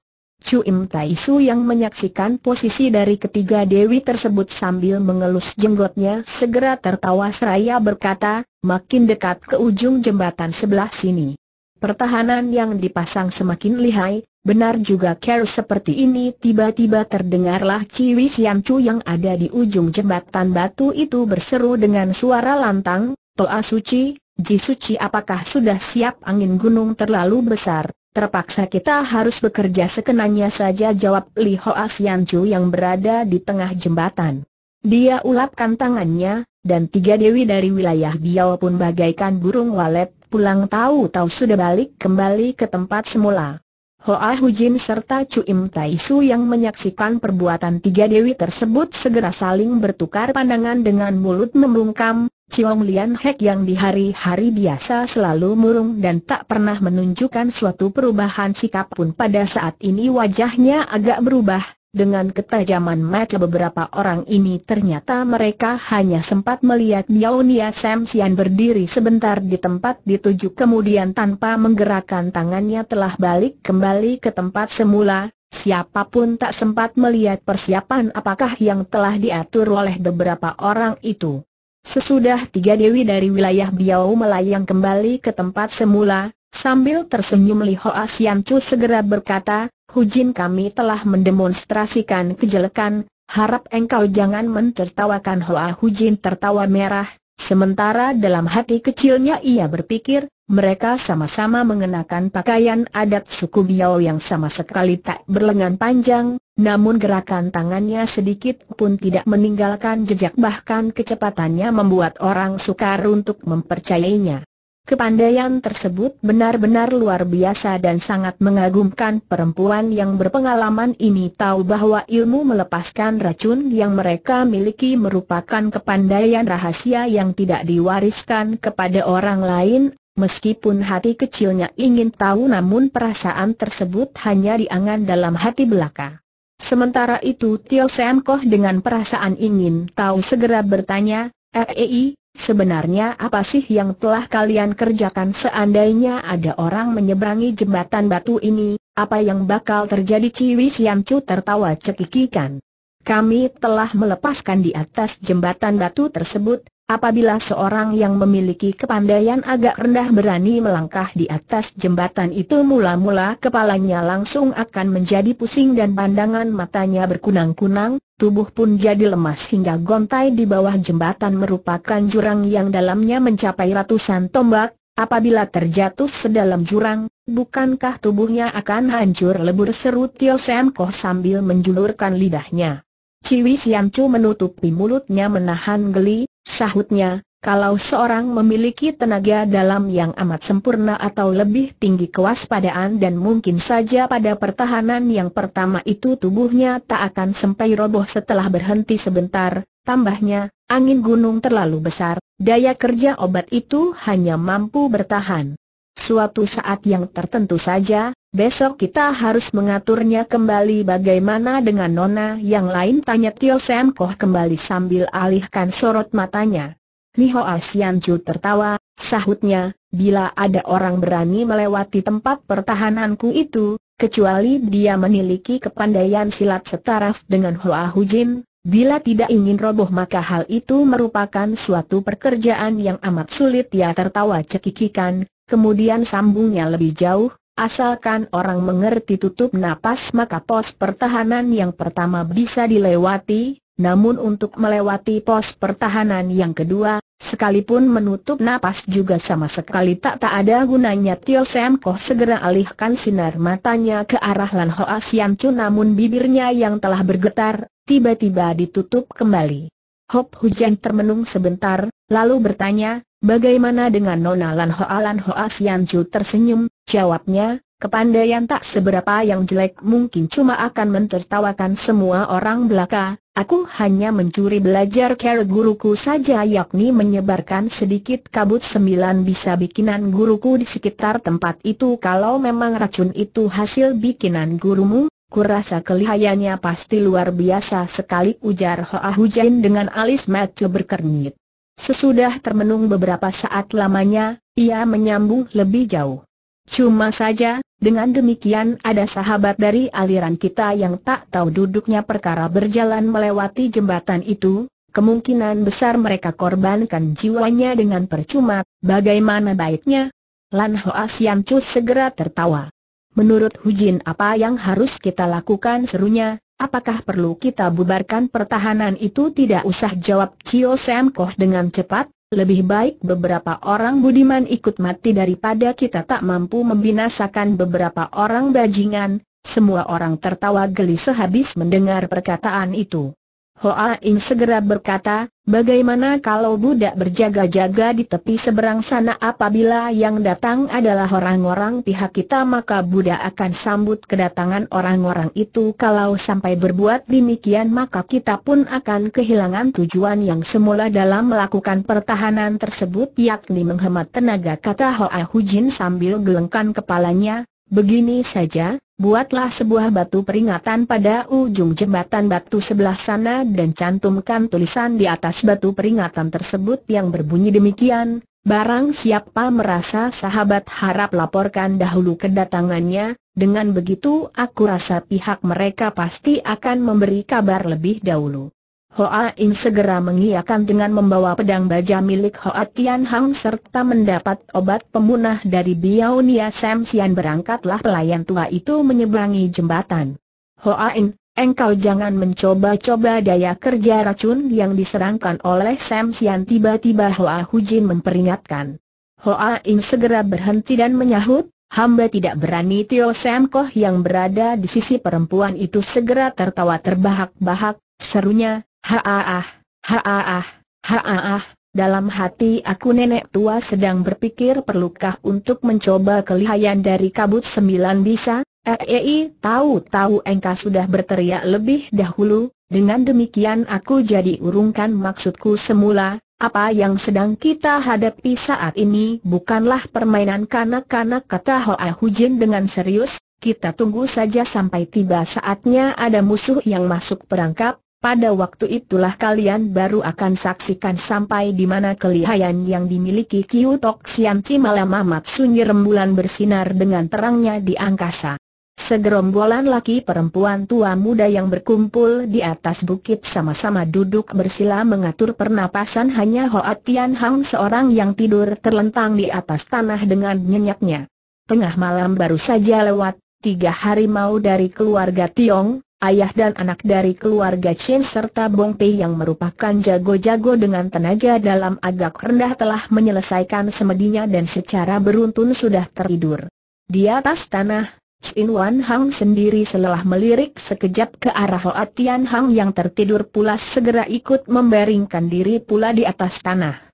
im Tai Su yang menyaksikan posisi dari ketiga dewi tersebut sambil mengelus jenggotnya segera tertawa seraya berkata, makin dekat ke ujung jembatan sebelah sini. Pertahanan yang dipasang semakin lihai, benar juga care seperti ini tiba-tiba terdengarlah Ciwi Cu yang ada di ujung jembatan batu itu berseru dengan suara lantang, Toa Suci, Ji Suci apakah sudah siap angin gunung terlalu besar? Terpaksa kita harus bekerja sekenanya saja jawab Li Hoa Sian Chu yang berada di tengah jembatan. Dia ulapkan tangannya, dan tiga dewi dari wilayah Biao pun bagaikan burung walet pulang tahu-tahu sudah balik kembali ke tempat semula. Hoa Hujin serta Chu Im Tai Su yang menyaksikan perbuatan tiga dewi tersebut segera saling bertukar pandangan dengan mulut membungkam, Ciong Lian Hek yang di hari-hari biasa selalu murung dan tak pernah menunjukkan suatu perubahan sikap pun pada saat ini wajahnya agak berubah, dengan ketajaman mata beberapa orang ini ternyata mereka hanya sempat melihat Miao Nia Sam Sian berdiri sebentar di tempat dituju kemudian tanpa menggerakkan tangannya telah balik kembali ke tempat semula. Siapapun tak sempat melihat persiapan apakah yang telah diatur oleh beberapa orang itu. Sesudah tiga dewi dari wilayah Biau melayang kembali ke tempat semula, sambil tersenyum Li Hoa Sian Chu segera berkata, Hujin kami telah mendemonstrasikan kejelekan, harap engkau jangan mentertawakan Hoa Hujin tertawa merah, sementara dalam hati kecilnya ia berpikir, mereka sama-sama mengenakan pakaian adat suku Biau yang sama sekali tak berlengan panjang, namun gerakan tangannya sedikit pun tidak meninggalkan jejak bahkan kecepatannya membuat orang sukar untuk mempercayainya. Kepandaian tersebut benar-benar luar biasa dan sangat mengagumkan perempuan yang berpengalaman ini tahu bahwa ilmu melepaskan racun yang mereka miliki merupakan kepandaian rahasia yang tidak diwariskan kepada orang lain, meskipun hati kecilnya ingin tahu namun perasaan tersebut hanya diangan dalam hati belaka. Sementara itu Tio Sen Koh dengan perasaan ingin tahu segera bertanya, Ei, eh, eh, sebenarnya apa sih yang telah kalian kerjakan seandainya ada orang menyeberangi jembatan batu ini, apa yang bakal terjadi Ciwi Sian Chu tertawa cekikikan. Kami telah melepaskan di atas jembatan batu tersebut, Apabila seorang yang memiliki kepandaian agak rendah berani melangkah di atas jembatan itu mula-mula kepalanya langsung akan menjadi pusing dan pandangan matanya berkunang-kunang, tubuh pun jadi lemas hingga gontai di bawah jembatan merupakan jurang yang dalamnya mencapai ratusan tombak, Apabila terjatuh sedalam jurang, bukankah tubuhnya akan hancur lebur seru Tio Semko sambil menjulurkan lidahnya. Ciwi Siam Chu menutupi mulutnya menahan geli, Sahutnya, kalau seorang memiliki tenaga dalam yang amat sempurna atau lebih tinggi kewaspadaan dan mungkin saja pada pertahanan yang pertama itu tubuhnya tak akan sampai roboh setelah berhenti sebentar, tambahnya, angin gunung terlalu besar, daya kerja obat itu hanya mampu bertahan. Suatu saat yang tertentu saja, Besok kita harus mengaturnya kembali bagaimana dengan Nona yang lain tanya Tio Sam Koh kembali sambil alihkan sorot matanya. Niho Asian Chu tertawa, sahutnya, bila ada orang berani melewati tempat pertahananku itu, kecuali dia memiliki kepandaian silat setaraf dengan Hoa Hujin, bila tidak ingin roboh maka hal itu merupakan suatu pekerjaan yang amat sulit ya tertawa cekikikan, kemudian sambungnya lebih jauh, Asalkan orang mengerti tutup napas maka pos pertahanan yang pertama bisa dilewati, namun untuk melewati pos pertahanan yang kedua, sekalipun menutup napas juga sama sekali tak tak ada gunanya Tio Sam Koh segera alihkan sinar matanya ke arah Lan Hoa Sian Chu namun bibirnya yang telah bergetar, tiba-tiba ditutup kembali. Hop Hujan termenung sebentar, lalu bertanya, Bagaimana dengan Nona Lan Hoa Lan Hoa Sian Chu tersenyum, jawabnya, kepandaian tak seberapa yang jelek mungkin cuma akan mentertawakan semua orang belaka, aku hanya mencuri belajar care guruku saja yakni menyebarkan sedikit kabut sembilan bisa bikinan guruku di sekitar tempat itu kalau memang racun itu hasil bikinan gurumu, Kurasa kelihayanya pasti luar biasa sekali ujar Hoa Hujain dengan alis mata berkernyit. Sesudah termenung beberapa saat lamanya, ia menyambung lebih jauh. Cuma saja, dengan demikian ada sahabat dari aliran kita yang tak tahu duduknya perkara berjalan melewati jembatan itu, kemungkinan besar mereka korbankan jiwanya dengan percuma, bagaimana baiknya? Lan Hoa Siam Chu segera tertawa. Menurut Hu Jin, apa yang harus kita lakukan serunya, Apakah perlu kita bubarkan pertahanan itu tidak usah jawab Cio Sam Koh dengan cepat, lebih baik beberapa orang budiman ikut mati daripada kita tak mampu membinasakan beberapa orang bajingan, semua orang tertawa geli sehabis mendengar perkataan itu. Hoa In segera berkata, Bagaimana kalau budak berjaga-jaga di tepi seberang sana apabila yang datang adalah orang-orang pihak kita maka budak akan sambut kedatangan orang-orang itu kalau sampai berbuat demikian maka kita pun akan kehilangan tujuan yang semula dalam melakukan pertahanan tersebut yakni menghemat tenaga kata Hoa Hujin sambil gelengkan kepalanya, begini saja, buatlah sebuah batu peringatan pada ujung jembatan batu sebelah sana dan cantumkan tulisan di atas batu peringatan tersebut yang berbunyi demikian, barang siapa merasa sahabat harap laporkan dahulu kedatangannya, dengan begitu aku rasa pihak mereka pasti akan memberi kabar lebih dahulu. Hoa In segera mengiakan dengan membawa pedang baja milik Hoa Tian Hang serta mendapat obat pemunah dari Nia Sam Sian berangkatlah pelayan tua itu menyeberangi jembatan. Hoa In, engkau jangan mencoba-coba daya kerja racun yang diserangkan oleh Sam Sian tiba-tiba Hoa Jin memperingatkan. Hoa In segera berhenti dan menyahut, Hamba tidak berani Tio Sam Koh yang berada di sisi perempuan itu segera tertawa terbahak-bahak, serunya, Haaah, haaah, haaah, dalam hati aku nenek tua sedang berpikir perlukah untuk mencoba kelihayan dari kabut sembilan bisa? Ei, eh, eh, eh, tahu-tahu engkau sudah berteriak lebih dahulu, dengan demikian aku jadi urungkan maksudku semula, apa yang sedang kita hadapi saat ini bukanlah permainan kanak-kanak kata Hoa Hujin dengan serius, kita tunggu saja sampai tiba saatnya ada musuh yang masuk perangkap, pada waktu itulah kalian baru akan saksikan sampai di mana kelihayan yang dimiliki Kiu Tok Sian Chi malam amat sunyi rembulan bersinar dengan terangnya di angkasa. Segerombolan laki perempuan tua muda yang berkumpul di atas bukit sama-sama duduk bersila mengatur pernapasan hanya Hoa Tian Hang seorang yang tidur terlentang di atas tanah dengan nyenyaknya. Tengah malam baru saja lewat, tiga harimau dari keluarga Tiong, ayah dan anak dari keluarga Chen serta Bong Pei yang merupakan jago-jago dengan tenaga dalam agak rendah telah menyelesaikan semedinya dan secara beruntun sudah tertidur. Di atas tanah, Xin Wan Hang sendiri setelah melirik sekejap ke arah Hoa Tian Hang yang tertidur pulas segera ikut membaringkan diri pula di atas tanah.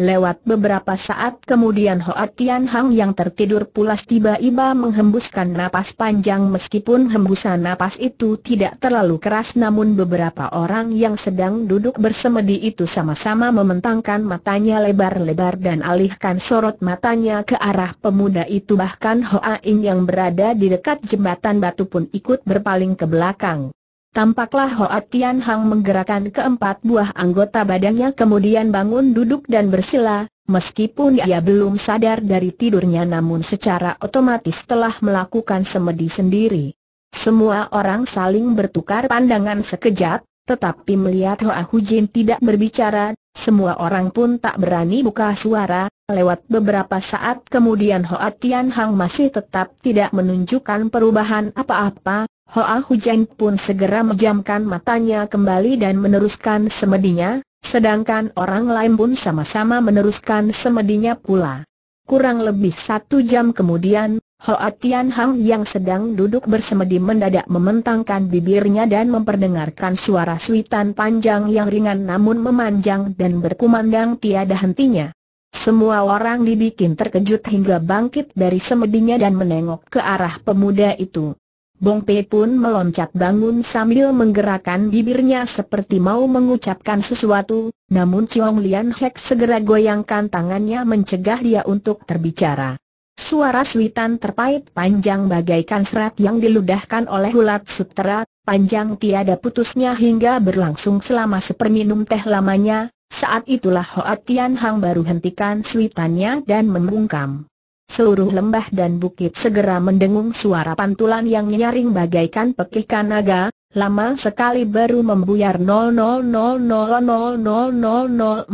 Lewat beberapa saat kemudian Hoa Tian Hang yang tertidur pulas tiba-tiba menghembuskan napas panjang meskipun hembusan napas itu tidak terlalu keras namun beberapa orang yang sedang duduk bersemedi itu sama-sama mementangkan matanya lebar-lebar dan alihkan sorot matanya ke arah pemuda itu bahkan Hoa In yang berada di dekat jembatan batu pun ikut berpaling ke belakang. Tampaklah Hoa Tian Hang menggerakkan keempat buah anggota badannya kemudian bangun duduk dan bersila, meskipun ia belum sadar dari tidurnya namun secara otomatis telah melakukan semedi sendiri. Semua orang saling bertukar pandangan sekejap, tetapi melihat Hoa Hujin tidak berbicara, semua orang pun tak berani buka suara, lewat beberapa saat kemudian Hoa Tian Hang masih tetap tidak menunjukkan perubahan apa-apa, Hoa Hujan pun segera menjamkan matanya kembali dan meneruskan semedinya, sedangkan orang lain pun sama-sama meneruskan semedinya pula. Kurang lebih satu jam kemudian, Hoa Tian Hang yang sedang duduk bersemedi mendadak mementangkan bibirnya dan memperdengarkan suara suitan panjang yang ringan namun memanjang dan berkumandang tiada hentinya. Semua orang dibikin terkejut hingga bangkit dari semedinya dan menengok ke arah pemuda itu. Bong Pei pun meloncat bangun sambil menggerakkan bibirnya seperti mau mengucapkan sesuatu, namun Chiong Lian Hek segera goyangkan tangannya mencegah dia untuk terbicara. Suara suitan terpait panjang bagaikan serat yang diludahkan oleh ulat sutera, panjang tiada putusnya hingga berlangsung selama seperminum teh lamanya, saat itulah Hoat Tian Hang baru hentikan suitannya dan membungkam seluruh lembah dan bukit segera mendengung suara pantulan yang nyaring bagaikan pekikan naga, lama sekali baru membuyar 0000000043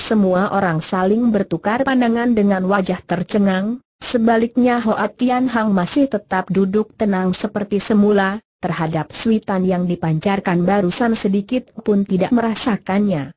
semua orang saling bertukar pandangan dengan wajah tercengang, sebaliknya Hoa Tian Hang masih tetap duduk tenang seperti semula, terhadap suitan yang dipancarkan barusan sedikit pun tidak merasakannya.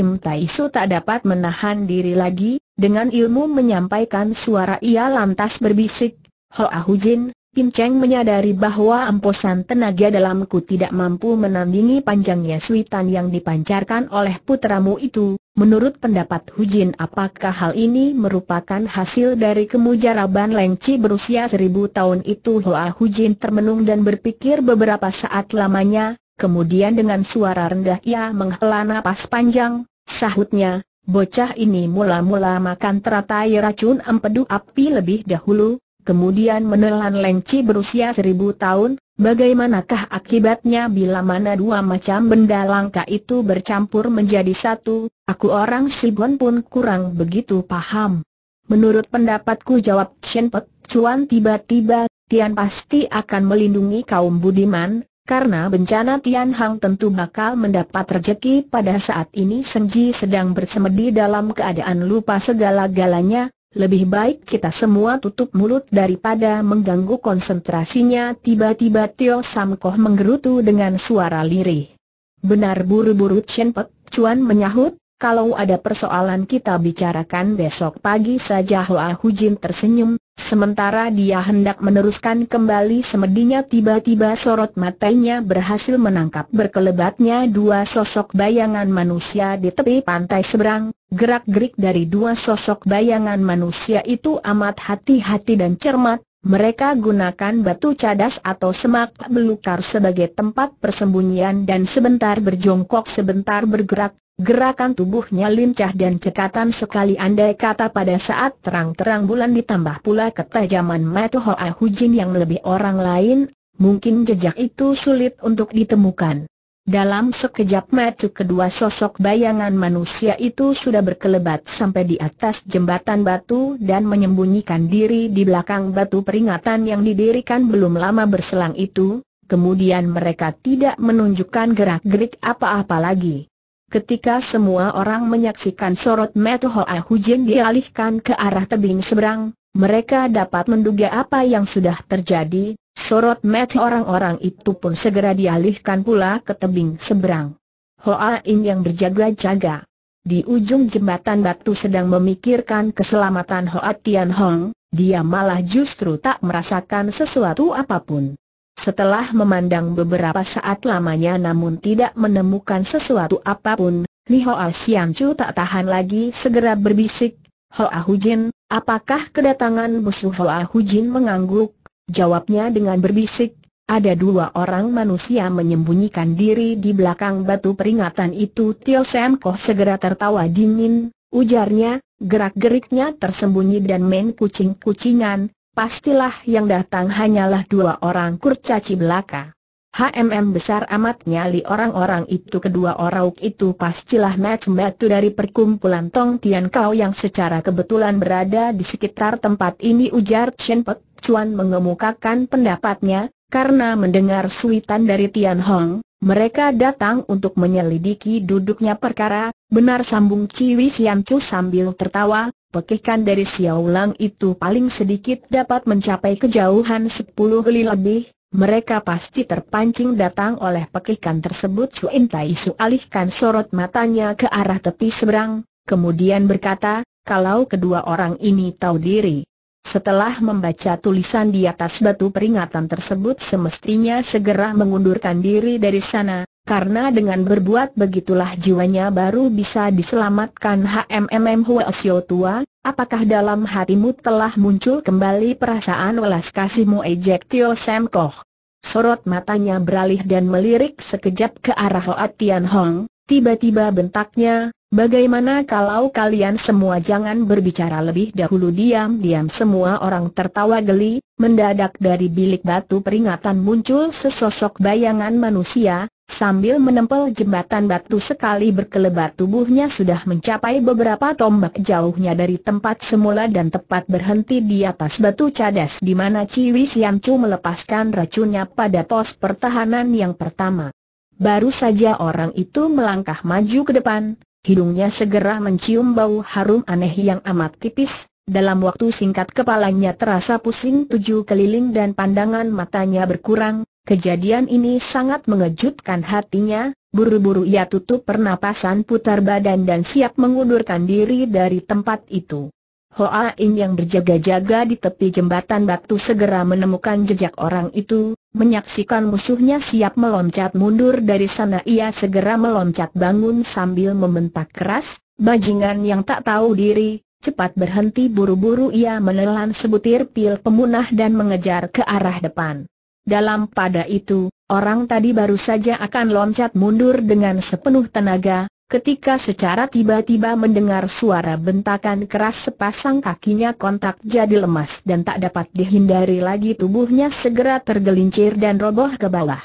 Im Tai Su tak dapat menahan diri lagi, dengan ilmu menyampaikan suara ia lantas berbisik, Hoa Hujin, Pin Cheng menyadari bahwa emposan tenaga dalamku tidak mampu menandingi panjangnya suitan yang dipancarkan oleh putramu itu. Menurut pendapat Hujin apakah hal ini merupakan hasil dari kemujaraban Lengci berusia seribu tahun itu Hoa Hujin termenung dan berpikir beberapa saat lamanya, Kemudian dengan suara rendah ia menghela nafas panjang, sahutnya, bocah ini mula-mula makan teratai racun empedu api lebih dahulu, kemudian menelan lenci berusia seribu tahun, bagaimanakah akibatnya bila mana dua macam benda langka itu bercampur menjadi satu, aku orang Sibon pun kurang begitu paham. Menurut pendapatku jawab Shen Pek Cuan tiba-tiba, Tian pasti akan melindungi kaum budiman, karena bencana Tian Hang tentu bakal mendapat rejeki pada saat ini Senji sedang bersemedi dalam keadaan lupa segala-galanya, lebih baik kita semua tutup mulut daripada mengganggu konsentrasinya Tiba-tiba Tio Sam menggerutu dengan suara lirih Benar buru-buru Chen Pek Chuan menyahut Kalau ada persoalan kita bicarakan besok pagi saja Hoa Jin tersenyum Sementara dia hendak meneruskan kembali semedinya tiba-tiba sorot matanya berhasil menangkap berkelebatnya dua sosok bayangan manusia di tepi pantai seberang, gerak-gerik dari dua sosok bayangan manusia itu amat hati-hati dan cermat, mereka gunakan batu cadas atau semak belukar sebagai tempat persembunyian dan sebentar berjongkok sebentar bergerak, Gerakan tubuhnya lincah dan cekatan sekali andai kata pada saat terang-terang bulan ditambah pula ketajaman mata Hoa Hujin yang lebih orang lain, mungkin jejak itu sulit untuk ditemukan. Dalam sekejap mata kedua sosok bayangan manusia itu sudah berkelebat sampai di atas jembatan batu dan menyembunyikan diri di belakang batu peringatan yang didirikan belum lama berselang itu, kemudian mereka tidak menunjukkan gerak-gerik apa-apa lagi. Ketika semua orang menyaksikan sorot mata Hoa Hujen dialihkan ke arah tebing seberang, mereka dapat menduga apa yang sudah terjadi, sorot mata orang-orang itu pun segera dialihkan pula ke tebing seberang. Hoa In yang berjaga-jaga. Di ujung jembatan batu sedang memikirkan keselamatan Hoa Tian Hong, dia malah justru tak merasakan sesuatu apapun. Setelah memandang beberapa saat lamanya namun tidak menemukan sesuatu apapun, Li Hoa Xiang Chu tak tahan lagi segera berbisik, Hoa Jin, apakah kedatangan musuh Hoa Jin mengangguk? Jawabnya dengan berbisik, ada dua orang manusia menyembunyikan diri di belakang batu peringatan itu Tio Sam Koh segera tertawa dingin, ujarnya, gerak-geriknya tersembunyi dan main kucing-kucingan, pastilah yang datang hanyalah dua orang kurcaci belaka. HMM besar amat nyali orang-orang itu kedua orang itu pastilah match matu dari perkumpulan Tong Tian Kau yang secara kebetulan berada di sekitar tempat ini ujar Chen Pek Chuan mengemukakan pendapatnya, karena mendengar suitan dari Tian Hong, mereka datang untuk menyelidiki duduknya perkara, benar sambung Ciwi Sian Chu sambil tertawa, pekikan dari Xiaolang itu paling sedikit dapat mencapai kejauhan sepuluh geli lebih, mereka pasti terpancing datang oleh pekikan tersebut Cuin Tai alihkan sorot matanya ke arah tepi seberang, kemudian berkata, kalau kedua orang ini tahu diri. Setelah membaca tulisan di atas batu peringatan tersebut semestinya segera mengundurkan diri dari sana, karena dengan berbuat begitulah jiwanya baru bisa diselamatkan HMMM Huasio tua, apakah dalam hatimu telah muncul kembali perasaan welas kasihmu ejek Tio Sam Koh? Sorot matanya beralih dan melirik sekejap ke arah Hoa Tian Hong, tiba-tiba bentaknya, bagaimana kalau kalian semua jangan berbicara lebih dahulu diam-diam semua orang tertawa geli, mendadak dari bilik batu peringatan muncul sesosok bayangan manusia, Sambil menempel jembatan batu sekali berkelebat tubuhnya sudah mencapai beberapa tombak jauhnya dari tempat semula dan tepat berhenti di atas batu cadas di mana Ciwi Siancu melepaskan racunnya pada pos pertahanan yang pertama. Baru saja orang itu melangkah maju ke depan, hidungnya segera mencium bau harum aneh yang amat tipis, dalam waktu singkat kepalanya terasa pusing tujuh keliling dan pandangan matanya berkurang, Kejadian ini sangat mengejutkan hatinya, buru-buru ia tutup pernapasan putar badan dan siap mengundurkan diri dari tempat itu. Hoa In yang berjaga-jaga di tepi jembatan batu segera menemukan jejak orang itu, menyaksikan musuhnya siap meloncat mundur dari sana ia segera meloncat bangun sambil membentak keras, bajingan yang tak tahu diri, cepat berhenti buru-buru ia menelan sebutir pil pemunah dan mengejar ke arah depan. Dalam pada itu, orang tadi baru saja akan loncat mundur dengan sepenuh tenaga, ketika secara tiba-tiba mendengar suara bentakan keras sepasang kakinya kontak jadi lemas dan tak dapat dihindari lagi tubuhnya segera tergelincir dan roboh ke bawah.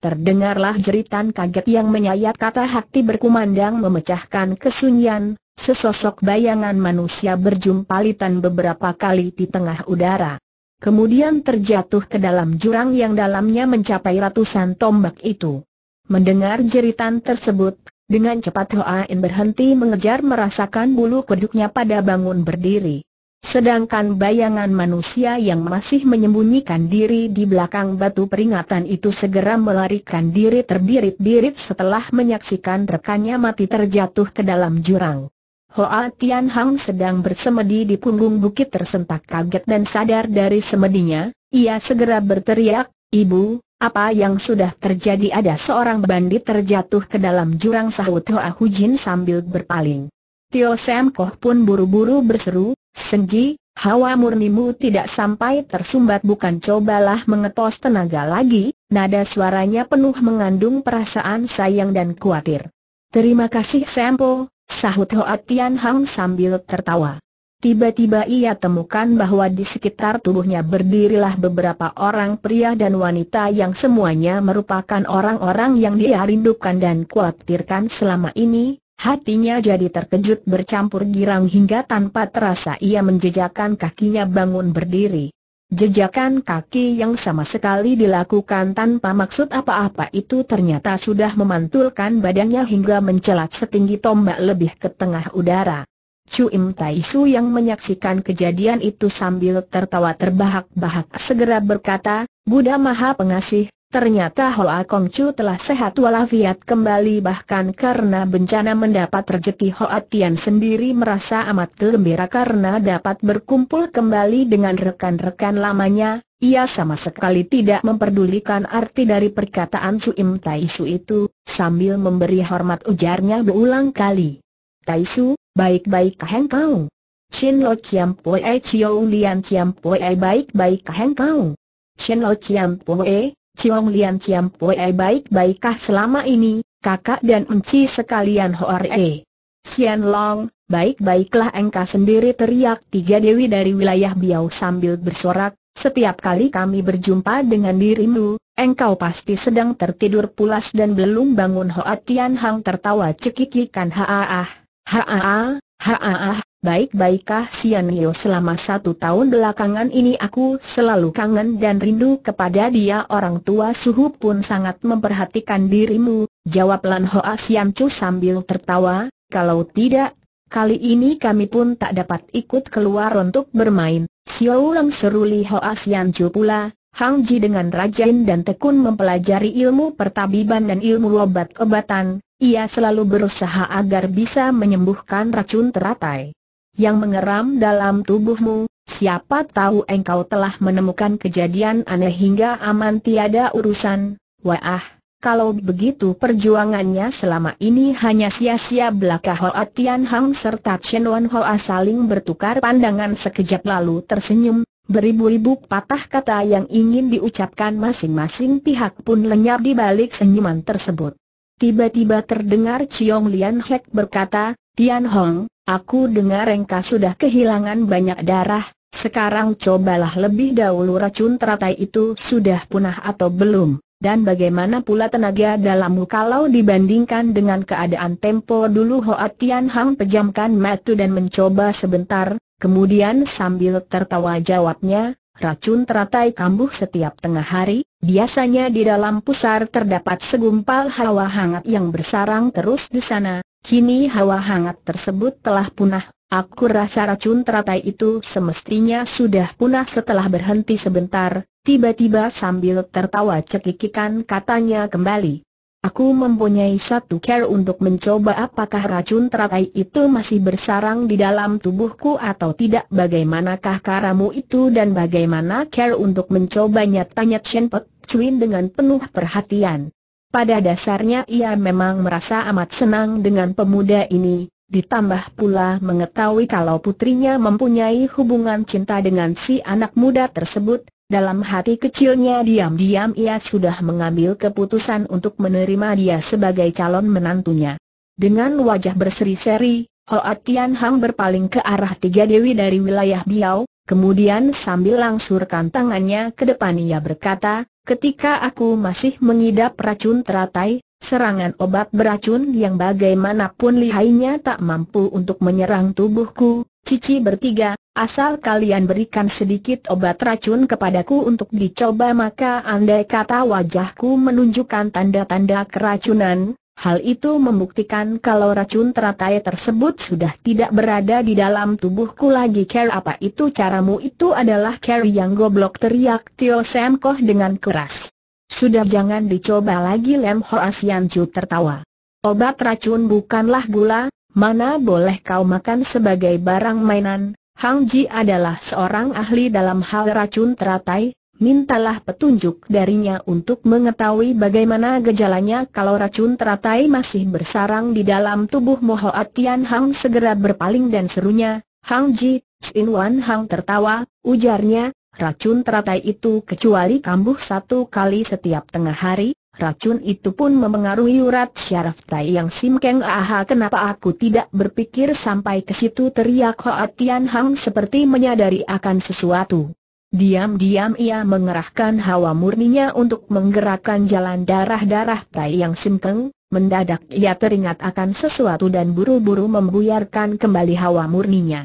Terdengarlah jeritan kaget yang menyayat kata hati berkumandang memecahkan kesunyian, Sesosok bayangan manusia berjumpalitan beberapa kali di tengah udara. Kemudian terjatuh ke dalam jurang yang dalamnya mencapai ratusan tombak itu. Mendengar jeritan tersebut, dengan cepat Hoain berhenti mengejar merasakan bulu kuduknya pada bangun berdiri. Sedangkan bayangan manusia yang masih menyembunyikan diri di belakang batu peringatan itu segera melarikan diri terbirit-birit setelah menyaksikan rekannya mati terjatuh ke dalam jurang. Hoa Tian Hang sedang bersemedi di punggung bukit tersentak kaget dan sadar dari semedinya, ia segera berteriak, Ibu, apa yang sudah terjadi ada seorang bandit terjatuh ke dalam jurang sahut Hoa Hu Jin sambil berpaling. Tio Sam Koh pun buru-buru berseru, Senji, hawa murnimu tidak sampai tersumbat bukan cobalah mengetos tenaga lagi, nada suaranya penuh mengandung perasaan sayang dan khawatir. Terima kasih Sampo, sahut Hoa Tian Hang sambil tertawa. Tiba-tiba ia temukan bahwa di sekitar tubuhnya berdirilah beberapa orang pria dan wanita yang semuanya merupakan orang-orang yang dia rindukan dan kuatirkan selama ini, hatinya jadi terkejut bercampur girang hingga tanpa terasa ia menjejakkan kakinya bangun berdiri. Jejakan kaki yang sama sekali dilakukan tanpa maksud apa-apa itu ternyata sudah memantulkan badannya hingga mencelat setinggi tombak lebih ke tengah udara. Chu Im Tai Su yang menyaksikan kejadian itu sambil tertawa terbahak-bahak segera berkata, Buddha Maha Pengasih, Ternyata Hoa Kong Chu telah sehat walafiat kembali bahkan karena bencana mendapat rejeki Hoa Tian sendiri merasa amat gembira karena dapat berkumpul kembali dengan rekan-rekan lamanya, ia sama sekali tidak memperdulikan arti dari perkataan Chu Im Tai Su itu, sambil memberi hormat ujarnya berulang kali. Tai Su, baik-baik kaheng kau. Chin Lo Chiam Poe Chiu Lian Chiam Poe baik-baik kaheng kau. Chin Lo Chiam Poe, Ciong Lian Ciam Poe baik-baikkah selama ini, kakak dan enci sekalian Hoare. Sian Long, baik-baiklah engkau sendiri teriak tiga dewi dari wilayah Biau sambil bersorak, setiap kali kami berjumpa dengan dirimu, engkau pasti sedang tertidur pulas dan belum bangun Hoa Tian Hang tertawa cekikikan haaah, haaah, haaah, Baik-baikkah Sian Sianio selama satu tahun belakangan ini aku selalu kangen dan rindu kepada dia orang tua suhu pun sangat memperhatikan dirimu, jawab Lan Hoa Sian Chu sambil tertawa, kalau tidak, kali ini kami pun tak dapat ikut keluar untuk bermain, Xiao Lang seru Li Hoa Sian Chu pula, Hang Ji dengan rajin dan tekun mempelajari ilmu pertabiban dan ilmu obat-obatan, ia selalu berusaha agar bisa menyembuhkan racun teratai yang mengeram dalam tubuhmu, siapa tahu engkau telah menemukan kejadian aneh hingga aman tiada urusan, wah, kalau begitu perjuangannya selama ini hanya sia-sia belaka Hoa Tian Hang serta Chen Wan Hoa saling bertukar pandangan sekejap lalu tersenyum, Beribu-ribu patah kata yang ingin diucapkan masing-masing pihak pun lenyap di balik senyuman tersebut. Tiba-tiba terdengar Chiong Lian Hek berkata, Tian Hong, Aku dengar engkau sudah kehilangan banyak darah, sekarang cobalah lebih dahulu racun teratai itu sudah punah atau belum, dan bagaimana pula tenaga dalammu kalau dibandingkan dengan keadaan tempo dulu Hoa Tian Hang pejamkan mata dan mencoba sebentar, kemudian sambil tertawa jawabnya, racun teratai kambuh setiap tengah hari, biasanya di dalam pusar terdapat segumpal hawa hangat yang bersarang terus di sana, Kini hawa hangat tersebut telah punah, aku rasa racun teratai itu semestinya sudah punah setelah berhenti sebentar, tiba-tiba sambil tertawa cekikikan katanya kembali. Aku mempunyai satu care untuk mencoba apakah racun teratai itu masih bersarang di dalam tubuhku atau tidak bagaimanakah karamu itu dan bagaimana care untuk mencobanya tanya Chen Pek Chuin dengan penuh perhatian. Pada dasarnya ia memang merasa amat senang dengan pemuda ini, ditambah pula mengetahui kalau putrinya mempunyai hubungan cinta dengan si anak muda tersebut, dalam hati kecilnya diam-diam ia sudah mengambil keputusan untuk menerima dia sebagai calon menantunya. Dengan wajah berseri-seri, Hoa Tian Hang berpaling ke arah tiga dewi dari wilayah Biau, Kemudian sambil langsurkan tangannya ke depan ia berkata, ketika aku masih mengidap racun teratai, serangan obat beracun yang bagaimanapun lihainya tak mampu untuk menyerang tubuhku, cici bertiga, asal kalian berikan sedikit obat racun kepadaku untuk dicoba maka andai kata wajahku menunjukkan tanda-tanda keracunan, Hal itu membuktikan kalau racun teratai tersebut sudah tidak berada di dalam tubuhku lagi Care apa itu caramu itu adalah care yang goblok teriak Tio Sam Koh dengan keras Sudah jangan dicoba lagi Lem Hor Asian Chu tertawa Obat racun bukanlah gula, mana boleh kau makan sebagai barang mainan Hang Ji adalah seorang ahli dalam hal racun teratai mintalah petunjuk darinya untuk mengetahui bagaimana gejalanya kalau racun teratai masih bersarang di dalam tubuh Mohoat Tian Hang segera berpaling dan serunya, Hang Ji, Sin Wan Hang tertawa, ujarnya, racun teratai itu kecuali kambuh satu kali setiap tengah hari, Racun itu pun memengaruhi urat syaraf tai yang simkeng aha kenapa aku tidak berpikir sampai ke situ teriak Hoat Tian Hang seperti menyadari akan sesuatu. Diam-diam ia mengerahkan hawa murninya untuk menggerakkan jalan darah-darah Tai Yang Simkeng, mendadak ia teringat akan sesuatu dan buru-buru membuyarkan kembali hawa murninya.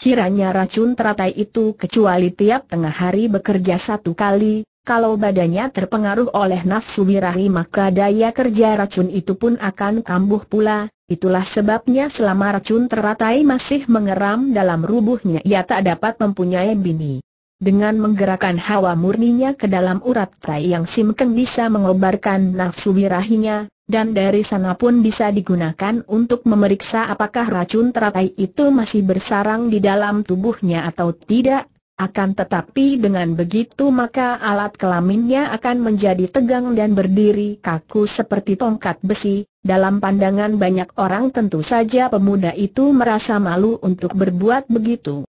Kiranya racun teratai itu kecuali tiap tengah hari bekerja satu kali, kalau badannya terpengaruh oleh nafsu birahi maka daya kerja racun itu pun akan kambuh pula, Itulah sebabnya selama racun teratai masih mengeram dalam rubuhnya ia tak dapat mempunyai bini. Dengan menggerakkan hawa murninya ke dalam urat tai yang Sim simkeng bisa mengobarkan nafsu birahinya, dan dari sana pun bisa digunakan untuk memeriksa apakah racun teratai itu masih bersarang di dalam tubuhnya atau tidak. Akan tetapi dengan begitu maka alat kelaminnya akan menjadi tegang dan berdiri kaku seperti tongkat besi, dalam pandangan banyak orang tentu saja pemuda itu merasa malu untuk berbuat begitu.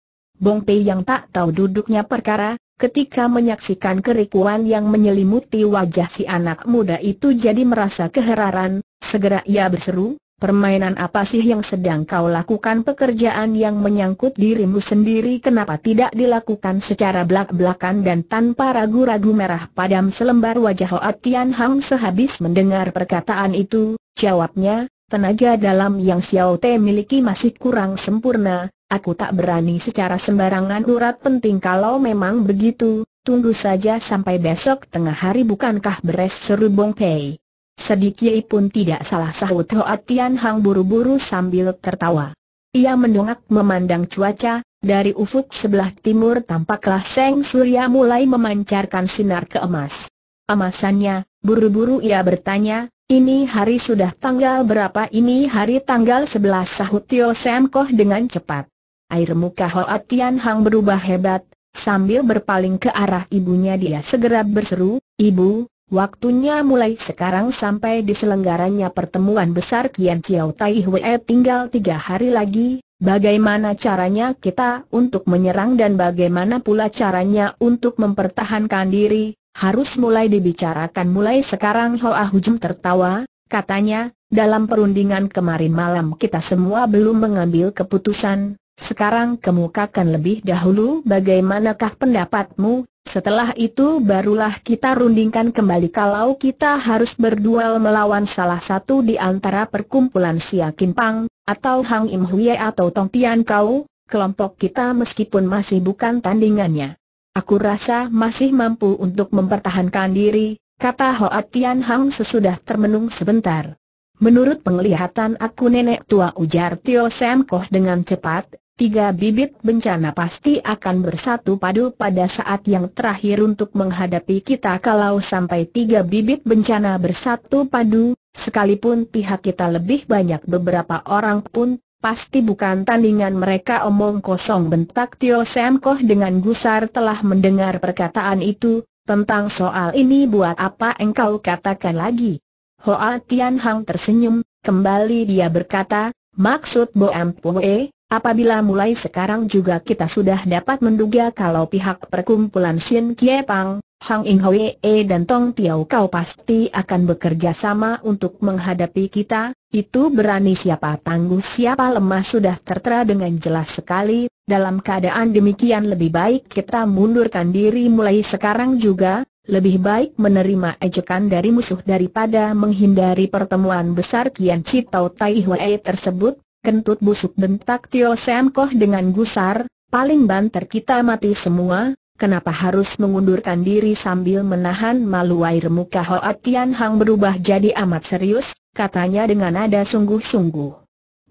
Bong Pei yang tak tahu duduknya perkara, ketika menyaksikan kerikuan yang menyelimuti wajah si anak muda itu jadi merasa keheraran, segera ia berseru, permainan apa sih yang sedang kau lakukan pekerjaan yang menyangkut dirimu sendiri kenapa tidak dilakukan secara belak-belakan dan tanpa ragu-ragu merah padam selembar wajah Hoa Tian Hang sehabis mendengar perkataan itu, jawabnya, tenaga dalam yang Xiao Te miliki masih kurang sempurna, aku tak berani secara sembarangan urat penting kalau memang begitu, tunggu saja sampai besok tengah hari bukankah beres seru Bong Pei. Sedikit pun tidak salah sahut Hoa Tian Hang buru-buru sambil tertawa. Ia mendongak memandang cuaca, dari ufuk sebelah timur tampaklah Seng Surya mulai memancarkan sinar keemas. Amasannya, buru-buru ia bertanya, ini hari sudah tanggal berapa ini hari tanggal 11 sahut Tio Sam Koh dengan cepat. Air muka Hoa Tian Hang berubah hebat, sambil berpaling ke arah ibunya dia segera berseru, Ibu, waktunya mulai sekarang sampai diselenggaranya pertemuan besar Kian Chiao Tai Hwe tinggal tiga hari lagi, bagaimana caranya kita untuk menyerang dan bagaimana pula caranya untuk mempertahankan diri, harus mulai dibicarakan mulai sekarang Hoa Hujum tertawa, katanya, dalam perundingan kemarin malam kita semua belum mengambil keputusan, sekarang kemukakan lebih dahulu bagaimanakah pendapatmu, setelah itu barulah kita rundingkan kembali kalau kita harus berduel melawan salah satu di antara perkumpulan Sia Pang, atau Hang Im Huye atau Tong Tian Kau, kelompok kita meskipun masih bukan tandingannya. Aku rasa masih mampu untuk mempertahankan diri, kata Hoa Tian Hang sesudah termenung sebentar. Menurut penglihatan aku nenek tua ujar Tio Sam Koh dengan cepat, tiga bibit bencana pasti akan bersatu padu pada saat yang terakhir untuk menghadapi kita kalau sampai tiga bibit bencana bersatu padu, sekalipun pihak kita lebih banyak beberapa orang pun, pasti bukan tandingan mereka omong kosong bentak Tio Sam dengan gusar telah mendengar perkataan itu, tentang soal ini buat apa engkau katakan lagi? Hoa Tian Hang tersenyum, kembali dia berkata, maksud Bo Ampue, Apabila mulai sekarang juga kita sudah dapat menduga kalau pihak perkumpulan Sin Kie Pang, Hang Ing Hwee dan Tong Tiau Kau pasti akan bekerja sama untuk menghadapi kita, itu berani siapa tangguh siapa lemah sudah tertera dengan jelas sekali, dalam keadaan demikian lebih baik kita mundurkan diri mulai sekarang juga, lebih baik menerima ejekan dari musuh daripada menghindari pertemuan besar Kian Tau Tai Hwee tersebut, kentut busuk bentak Tio Sam Koh dengan gusar, paling banter kita mati semua, kenapa harus mengundurkan diri sambil menahan malu air muka Hoa Tian Hang berubah jadi amat serius, katanya dengan nada sungguh-sungguh.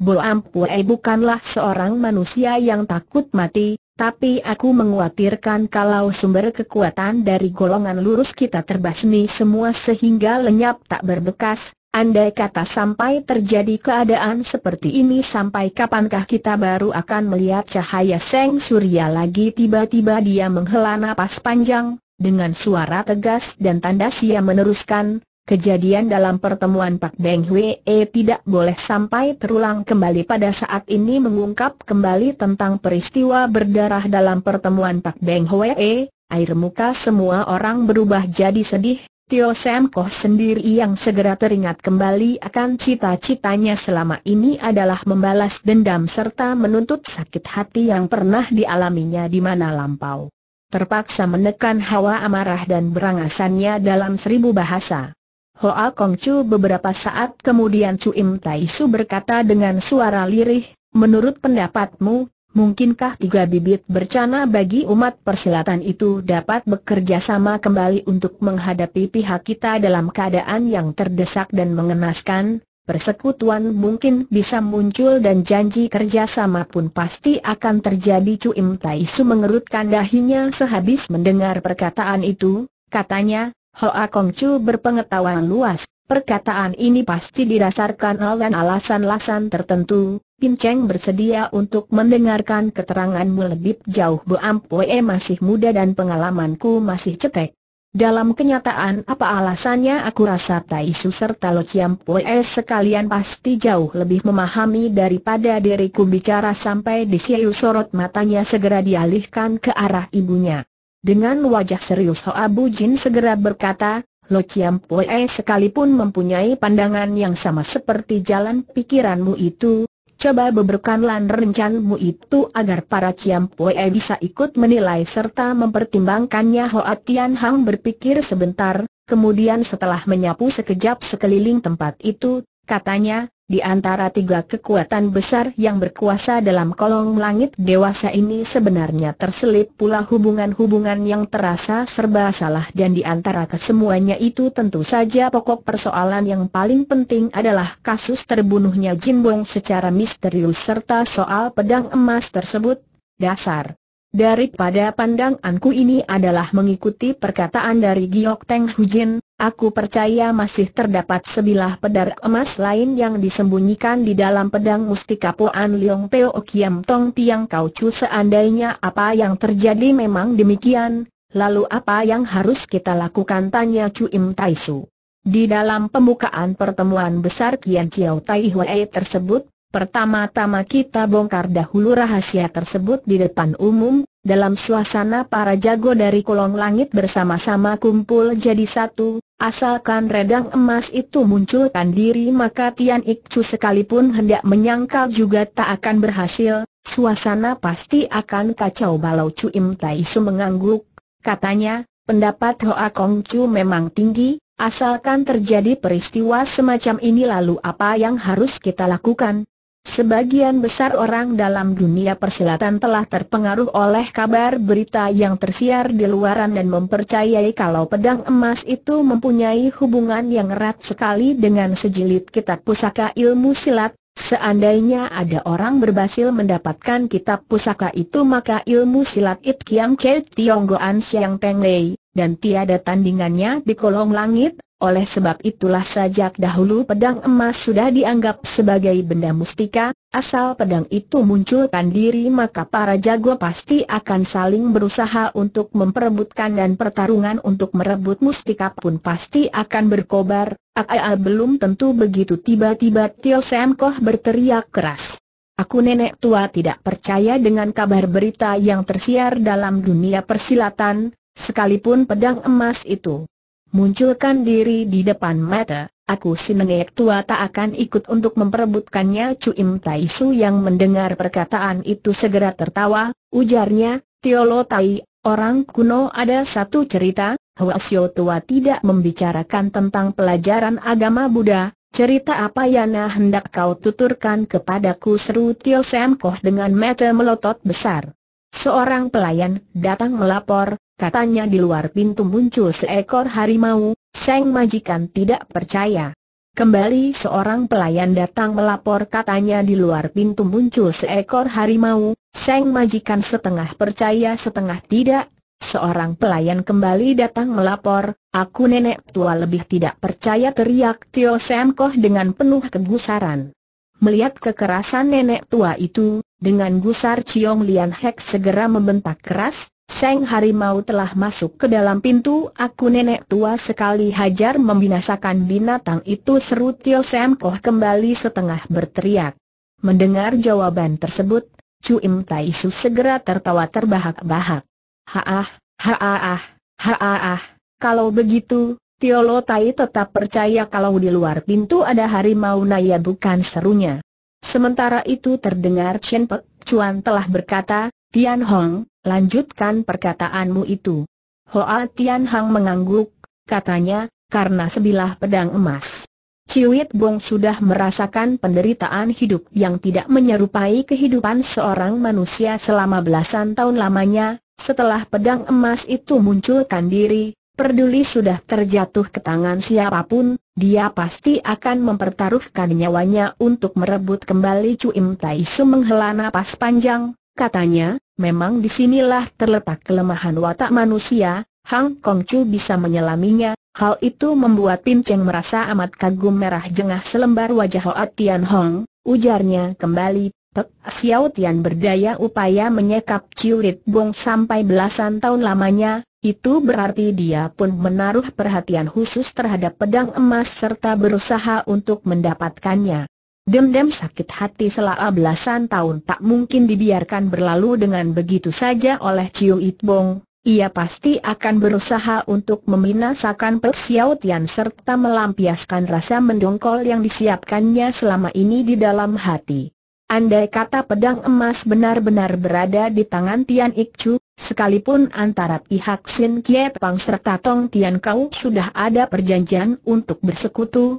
Bo Ampue eh, bukanlah seorang manusia yang takut mati, tapi aku mengkhawatirkan kalau sumber kekuatan dari golongan lurus kita terbasmi semua sehingga lenyap tak berbekas, Andai kata sampai terjadi keadaan seperti ini sampai kapankah kita baru akan melihat cahaya Seng Surya lagi tiba-tiba dia menghela napas panjang, dengan suara tegas dan tanda sia meneruskan, kejadian dalam pertemuan Pak Beng Hwe eh, tidak boleh sampai terulang kembali pada saat ini mengungkap kembali tentang peristiwa berdarah dalam pertemuan Pak Beng Hwee. Eh, air muka semua orang berubah jadi sedih, Tio Sam Koh sendiri yang segera teringat kembali akan cita-citanya selama ini adalah membalas dendam serta menuntut sakit hati yang pernah dialaminya di mana lampau. Terpaksa menekan hawa amarah dan berangasannya dalam seribu bahasa. Hoa Kong Chu beberapa saat kemudian Chu Im Tai Su berkata dengan suara lirih, menurut pendapatmu, Mungkinkah tiga bibit bercana bagi umat persilatan itu dapat bekerja sama kembali untuk menghadapi pihak kita dalam keadaan yang terdesak dan mengenaskan? Persekutuan mungkin bisa muncul dan janji kerjasama pun pasti akan terjadi Im Tai Su mengerutkan dahinya sehabis mendengar perkataan itu, katanya, Hoa Kong Chu berpengetahuan luas, perkataan ini pasti didasarkan oleh alasan-alasan tertentu, Pin Cheng bersedia untuk mendengarkan keteranganmu lebih jauh Bu Ampoe masih muda dan pengalamanku masih cetek. Dalam kenyataan apa alasannya aku rasa Tai Su serta Lo Chiam Poe sekalian pasti jauh lebih memahami daripada diriku bicara sampai di siu sorot matanya segera dialihkan ke arah ibunya. Dengan wajah serius Ho Abu Jin segera berkata, Lo Chiam Poe sekalipun mempunyai pandangan yang sama seperti jalan pikiranmu itu, Coba beberkanlah rencanamu itu agar para Ciampue bisa ikut menilai serta mempertimbangkannya Hoa Tian Hang berpikir sebentar, kemudian setelah menyapu sekejap sekeliling tempat itu, katanya, di antara tiga kekuatan besar yang berkuasa dalam kolong langit dewasa ini sebenarnya terselip pula hubungan-hubungan yang terasa serba salah dan di antara kesemuanya itu tentu saja pokok persoalan yang paling penting adalah kasus terbunuhnya Jin Bong secara misterius serta soal pedang emas tersebut, dasar. Daripada pandanganku ini adalah mengikuti perkataan dari Giok Teng Hujin, Aku percaya masih terdapat sebilah pedar emas lain yang disembunyikan di dalam pedang mustika Poan Leong Teo Kiam Tong Tiang Kau Chu seandainya apa yang terjadi memang demikian, lalu apa yang harus kita lakukan tanya Chu Im Tai Su. Di dalam pembukaan pertemuan besar Kian Chiao Tai Hwee tersebut, Pertama-tama kita bongkar dahulu rahasia tersebut di depan umum, dalam suasana para jago dari kolong langit bersama-sama kumpul jadi satu, asalkan redang emas itu munculkan diri maka Tian Ikcu sekalipun hendak menyangkal juga tak akan berhasil, suasana pasti akan kacau balau Cu Im Tai Su mengangguk, katanya, pendapat Hoa Kong Chu memang tinggi, asalkan terjadi peristiwa semacam ini lalu apa yang harus kita lakukan, Sebagian besar orang dalam dunia persilatan telah terpengaruh oleh kabar berita yang tersiar di luaran dan mempercayai kalau pedang emas itu mempunyai hubungan yang erat sekali dengan sejilid kitab pusaka ilmu silat. Seandainya ada orang berhasil mendapatkan kitab pusaka itu maka ilmu silat It Kiam Ke Tiong Goan Siang Teng Lei, dan tiada tandingannya di kolong langit, oleh sebab itulah sejak dahulu pedang emas sudah dianggap sebagai benda mustika, asal pedang itu munculkan diri maka para jago pasti akan saling berusaha untuk memperebutkan dan pertarungan untuk merebut mustika pun pasti akan berkobar, aa belum tentu begitu tiba-tiba Tio Sam berteriak keras. Aku nenek tua tidak percaya dengan kabar berita yang tersiar dalam dunia persilatan, sekalipun pedang emas itu. Munculkan diri di depan mata, aku si nenek tua tak akan ikut untuk memperebutkannya Cuim Tai Su yang mendengar perkataan itu segera tertawa, ujarnya, Tiolo Tai, orang kuno ada satu cerita, Huasyo tua tidak membicarakan tentang pelajaran agama Buddha, cerita apa Yana hendak kau tuturkan kepadaku seru Tio Sam Koh dengan mata melotot besar. Seorang pelayan datang melapor, Katanya di luar pintu muncul seekor harimau, Seng majikan tidak percaya. Kembali seorang pelayan datang melapor katanya di luar pintu muncul seekor harimau, Seng majikan setengah percaya setengah tidak. Seorang pelayan kembali datang melapor, aku nenek tua lebih tidak percaya teriak Tio Sam Koh dengan penuh kegusaran. Melihat kekerasan nenek tua itu, dengan gusar Ciong Lian Hek segera membentak keras, Seng Harimau telah masuk ke dalam pintu aku nenek tua sekali hajar membinasakan binatang itu seru Tio Sam Koh kembali setengah berteriak. Mendengar jawaban tersebut, Chu Im Tai Su segera tertawa terbahak-bahak. Haah, haah, haah, kalau begitu, Tio Lo Tai tetap percaya kalau di luar pintu ada harimau naya bukan serunya. Sementara itu terdengar Chen Pek Cuan telah berkata, Tian Hong, lanjutkan perkataanmu itu. Hoa Tian Hong mengangguk, katanya, karena sebilah pedang emas. Ciwit Bong sudah merasakan penderitaan hidup yang tidak menyerupai kehidupan seorang manusia selama belasan tahun lamanya, setelah pedang emas itu munculkan diri, perduli sudah terjatuh ke tangan siapapun, dia pasti akan mempertaruhkan nyawanya untuk merebut kembali Cuim Taisu Tai Su menghela napas panjang, katanya, Memang disinilah terletak kelemahan watak manusia, Hang Kong Chu bisa menyelaminya, hal itu membuat Pin Cheng merasa amat kagum merah jengah selembar wajah Hoa Tian Hong, ujarnya kembali, Pek Xiao Tian berdaya upaya menyekap Ciurit Bong sampai belasan tahun lamanya, itu berarti dia pun menaruh perhatian khusus terhadap pedang emas serta berusaha untuk mendapatkannya. Dendam sakit hati selama belasan tahun tak mungkin dibiarkan berlalu dengan begitu saja oleh Ciu Itbong. Ia pasti akan berusaha untuk meminasakan Pek Tian serta melampiaskan rasa mendongkol yang disiapkannya selama ini di dalam hati. Andai kata pedang emas benar-benar berada di tangan Tian Ikchu, sekalipun antara pihak Sin Kiepang Pang serta Tong Tian Kau sudah ada perjanjian untuk bersekutu,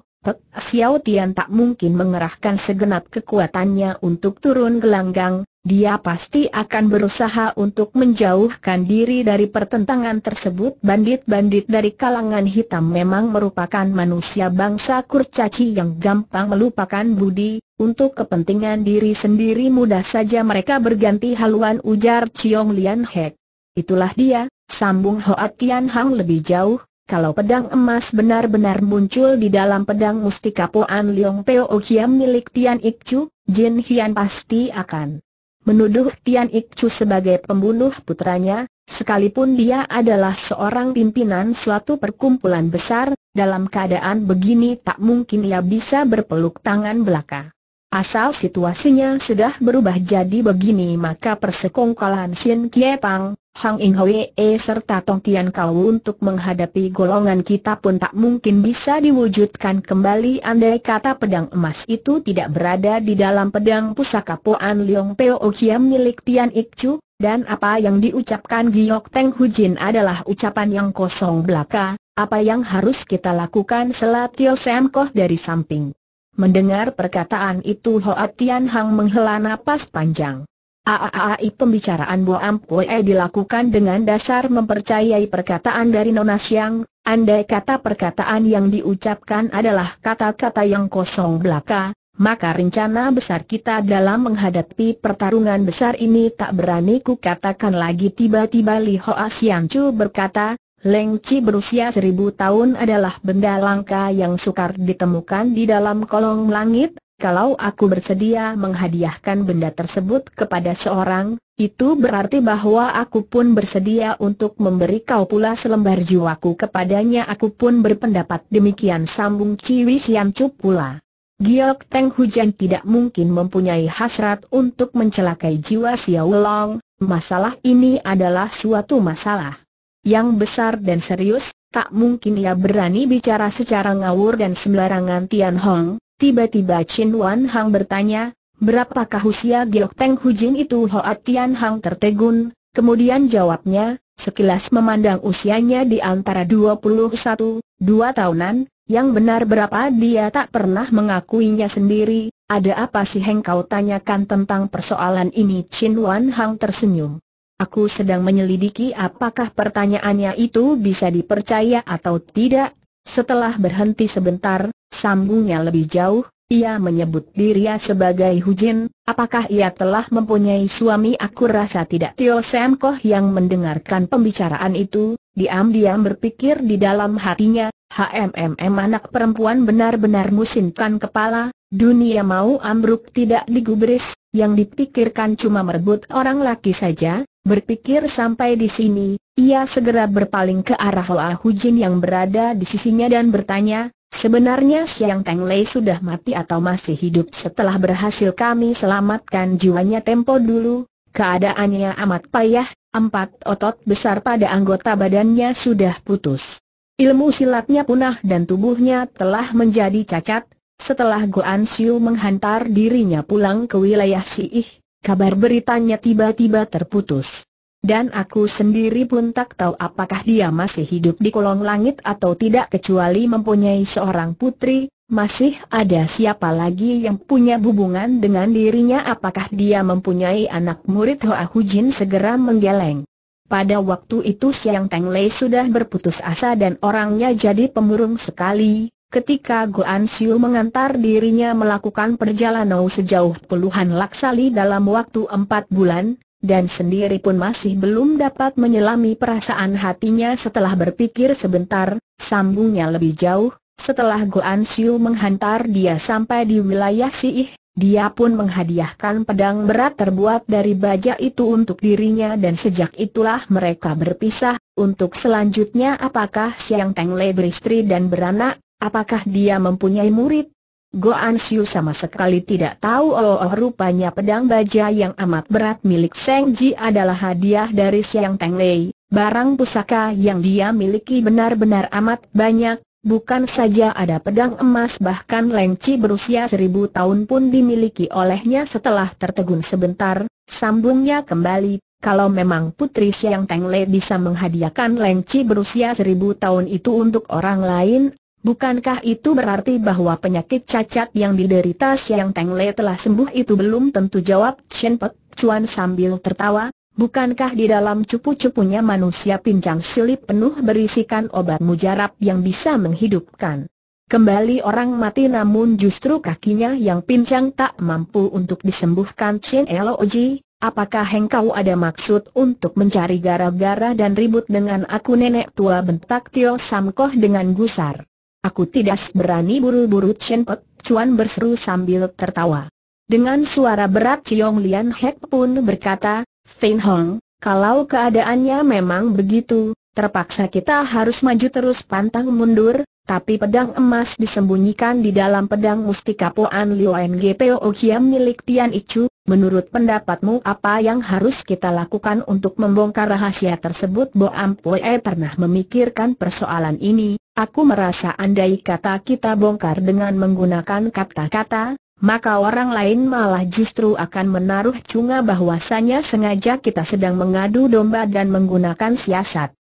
Xiao Tian tak mungkin mengerahkan segenap kekuatannya untuk turun gelanggang, dia pasti akan berusaha untuk menjauhkan diri dari pertentangan tersebut. Bandit-bandit dari kalangan hitam memang merupakan manusia bangsa kurcaci yang gampang melupakan budi, untuk kepentingan diri sendiri mudah saja mereka berganti haluan ujar Chiong Lian Hek. Itulah dia, sambung Hoa Tian Hang lebih jauh, kalau pedang emas benar-benar muncul di dalam pedang mustika Poan Leong Peo Kiam milik Tian Ik Chu, Jin Hian pasti akan menuduh Tian Ik Chu sebagai pembunuh putranya, sekalipun dia adalah seorang pimpinan suatu perkumpulan besar, dalam keadaan begini tak mungkin ia bisa berpeluk tangan belaka. Asal situasinya sudah berubah jadi begini maka persekongkolan Xin Kie Pang, Hang Ing Hwee eh, serta Tong Tian Kau untuk menghadapi golongan kita pun tak mungkin bisa diwujudkan kembali andai kata pedang emas itu tidak berada di dalam pedang pusaka Poan Leong Peo Kiam milik Tian Ik Chu, dan apa yang diucapkan Giok Teng Hu Jin adalah ucapan yang kosong belaka, apa yang harus kita lakukan selat Tio Sam Koh dari samping. Mendengar perkataan itu Hoa Tian Hang menghela napas panjang. Aaai pembicaraan Bo Ampue dilakukan dengan dasar mempercayai perkataan dari Nona Siang, andai kata perkataan yang diucapkan adalah kata-kata yang kosong belaka, maka rencana besar kita dalam menghadapi pertarungan besar ini tak berani kukatakan lagi tiba-tiba Li Hoa Siang Chu berkata, Leng Chi berusia seribu tahun adalah benda langka yang sukar ditemukan di dalam kolong langit, kalau aku bersedia menghadiahkan benda tersebut kepada seorang, itu berarti bahwa aku pun bersedia untuk memberi kau pula selembar jiwaku kepadanya Aku pun berpendapat demikian sambung Ciwi Siam Cup pula Giok Teng Hujan tidak mungkin mempunyai hasrat untuk mencelakai jiwa Xiao Long Masalah ini adalah suatu masalah yang besar dan serius Tak mungkin ia berani bicara secara ngawur dan sembarangan Tian Hong Tiba-tiba Chin Wan Hang bertanya, berapakah usia Giok Hu Jin itu Hoa Tian Hang tertegun, kemudian jawabnya, sekilas memandang usianya di antara 21, 2 tahunan, yang benar berapa dia tak pernah mengakuinya sendiri, ada apa sih Heng kau tanyakan tentang persoalan ini Chin Wan Hang tersenyum. Aku sedang menyelidiki apakah pertanyaannya itu bisa dipercaya atau tidak. Setelah berhenti sebentar, Sambungnya lebih jauh, ia menyebut diri sebagai Hujin, apakah ia telah mempunyai suami aku rasa tidak Tio Sam Koh yang mendengarkan pembicaraan itu, diam-diam berpikir di dalam hatinya, HMMM anak perempuan benar-benar musinkan kepala, dunia mau ambruk tidak digubris, yang dipikirkan cuma merebut orang laki saja, berpikir sampai di sini, ia segera berpaling ke arah Hoa Hujin yang berada di sisinya dan bertanya, Sebenarnya Siang Teng Lei sudah mati atau masih hidup setelah berhasil kami selamatkan jiwanya tempo dulu, keadaannya amat payah, empat otot besar pada anggota badannya sudah putus. Ilmu silatnya punah dan tubuhnya telah menjadi cacat, setelah Goan Siu menghantar dirinya pulang ke wilayah Si Ih, kabar beritanya tiba-tiba terputus. Dan aku sendiri pun tak tahu apakah dia masih hidup di kolong langit atau tidak kecuali mempunyai seorang putri, masih ada siapa lagi yang punya hubungan dengan dirinya apakah dia mempunyai anak murid Hoa Jin? segera menggeleng. Pada waktu itu Siang Teng Lei sudah berputus asa dan orangnya jadi pemurung sekali. Ketika Goan Siu mengantar dirinya melakukan perjalanan sejauh puluhan laksali dalam waktu empat bulan, dan sendiri pun masih belum dapat menyelami perasaan hatinya setelah berpikir sebentar, sambungnya lebih jauh, setelah Goan Siu menghantar dia sampai di wilayah Siih, dia pun menghadiahkan pedang berat terbuat dari baja itu untuk dirinya dan sejak itulah mereka berpisah, untuk selanjutnya apakah Siang Teng Le beristri dan beranak, apakah dia mempunyai murid, Goan Siu sama sekali tidak tahu oh, oh rupanya pedang baja yang amat berat milik Seng Ji adalah hadiah dari Siang Teng Lei. Barang pusaka yang dia miliki benar-benar amat banyak, bukan saja ada pedang emas bahkan Chi berusia seribu tahun pun dimiliki olehnya setelah tertegun sebentar, sambungnya kembali. Kalau memang Putri Siang Teng Lei bisa menghadiahkan Chi berusia seribu tahun itu untuk orang lain, Bukankah itu berarti bahwa penyakit cacat yang diderita Siang Teng Le telah sembuh itu belum tentu jawab Chen Pek Chuan sambil tertawa, bukankah di dalam cupu-cupunya manusia pincang silip penuh berisikan obat mujarab yang bisa menghidupkan. Kembali orang mati namun justru kakinya yang pincang tak mampu untuk disembuhkan Chen Eloji, apakah hengkau ada maksud untuk mencari gara-gara dan ribut dengan aku nenek tua bentak Tio Samkoh dengan gusar. Aku tidak berani buru-buru Chen Pek, Cuan berseru sambil tertawa. Dengan suara berat Chiong Lian Hek pun berkata, Fein Hong, kalau keadaannya memang begitu, terpaksa kita harus maju terus pantang mundur, tapi pedang emas disembunyikan di dalam pedang mustika Poan Liu NGPO Kiam milik Tian Ichu, Menurut pendapatmu apa yang harus kita lakukan untuk membongkar rahasia tersebut? Bo Ampue pernah memikirkan persoalan ini, aku merasa andai kata kita bongkar dengan menggunakan kata-kata, maka orang lain malah justru akan menaruh cunga bahwasanya sengaja kita sedang mengadu domba dan menggunakan siasat.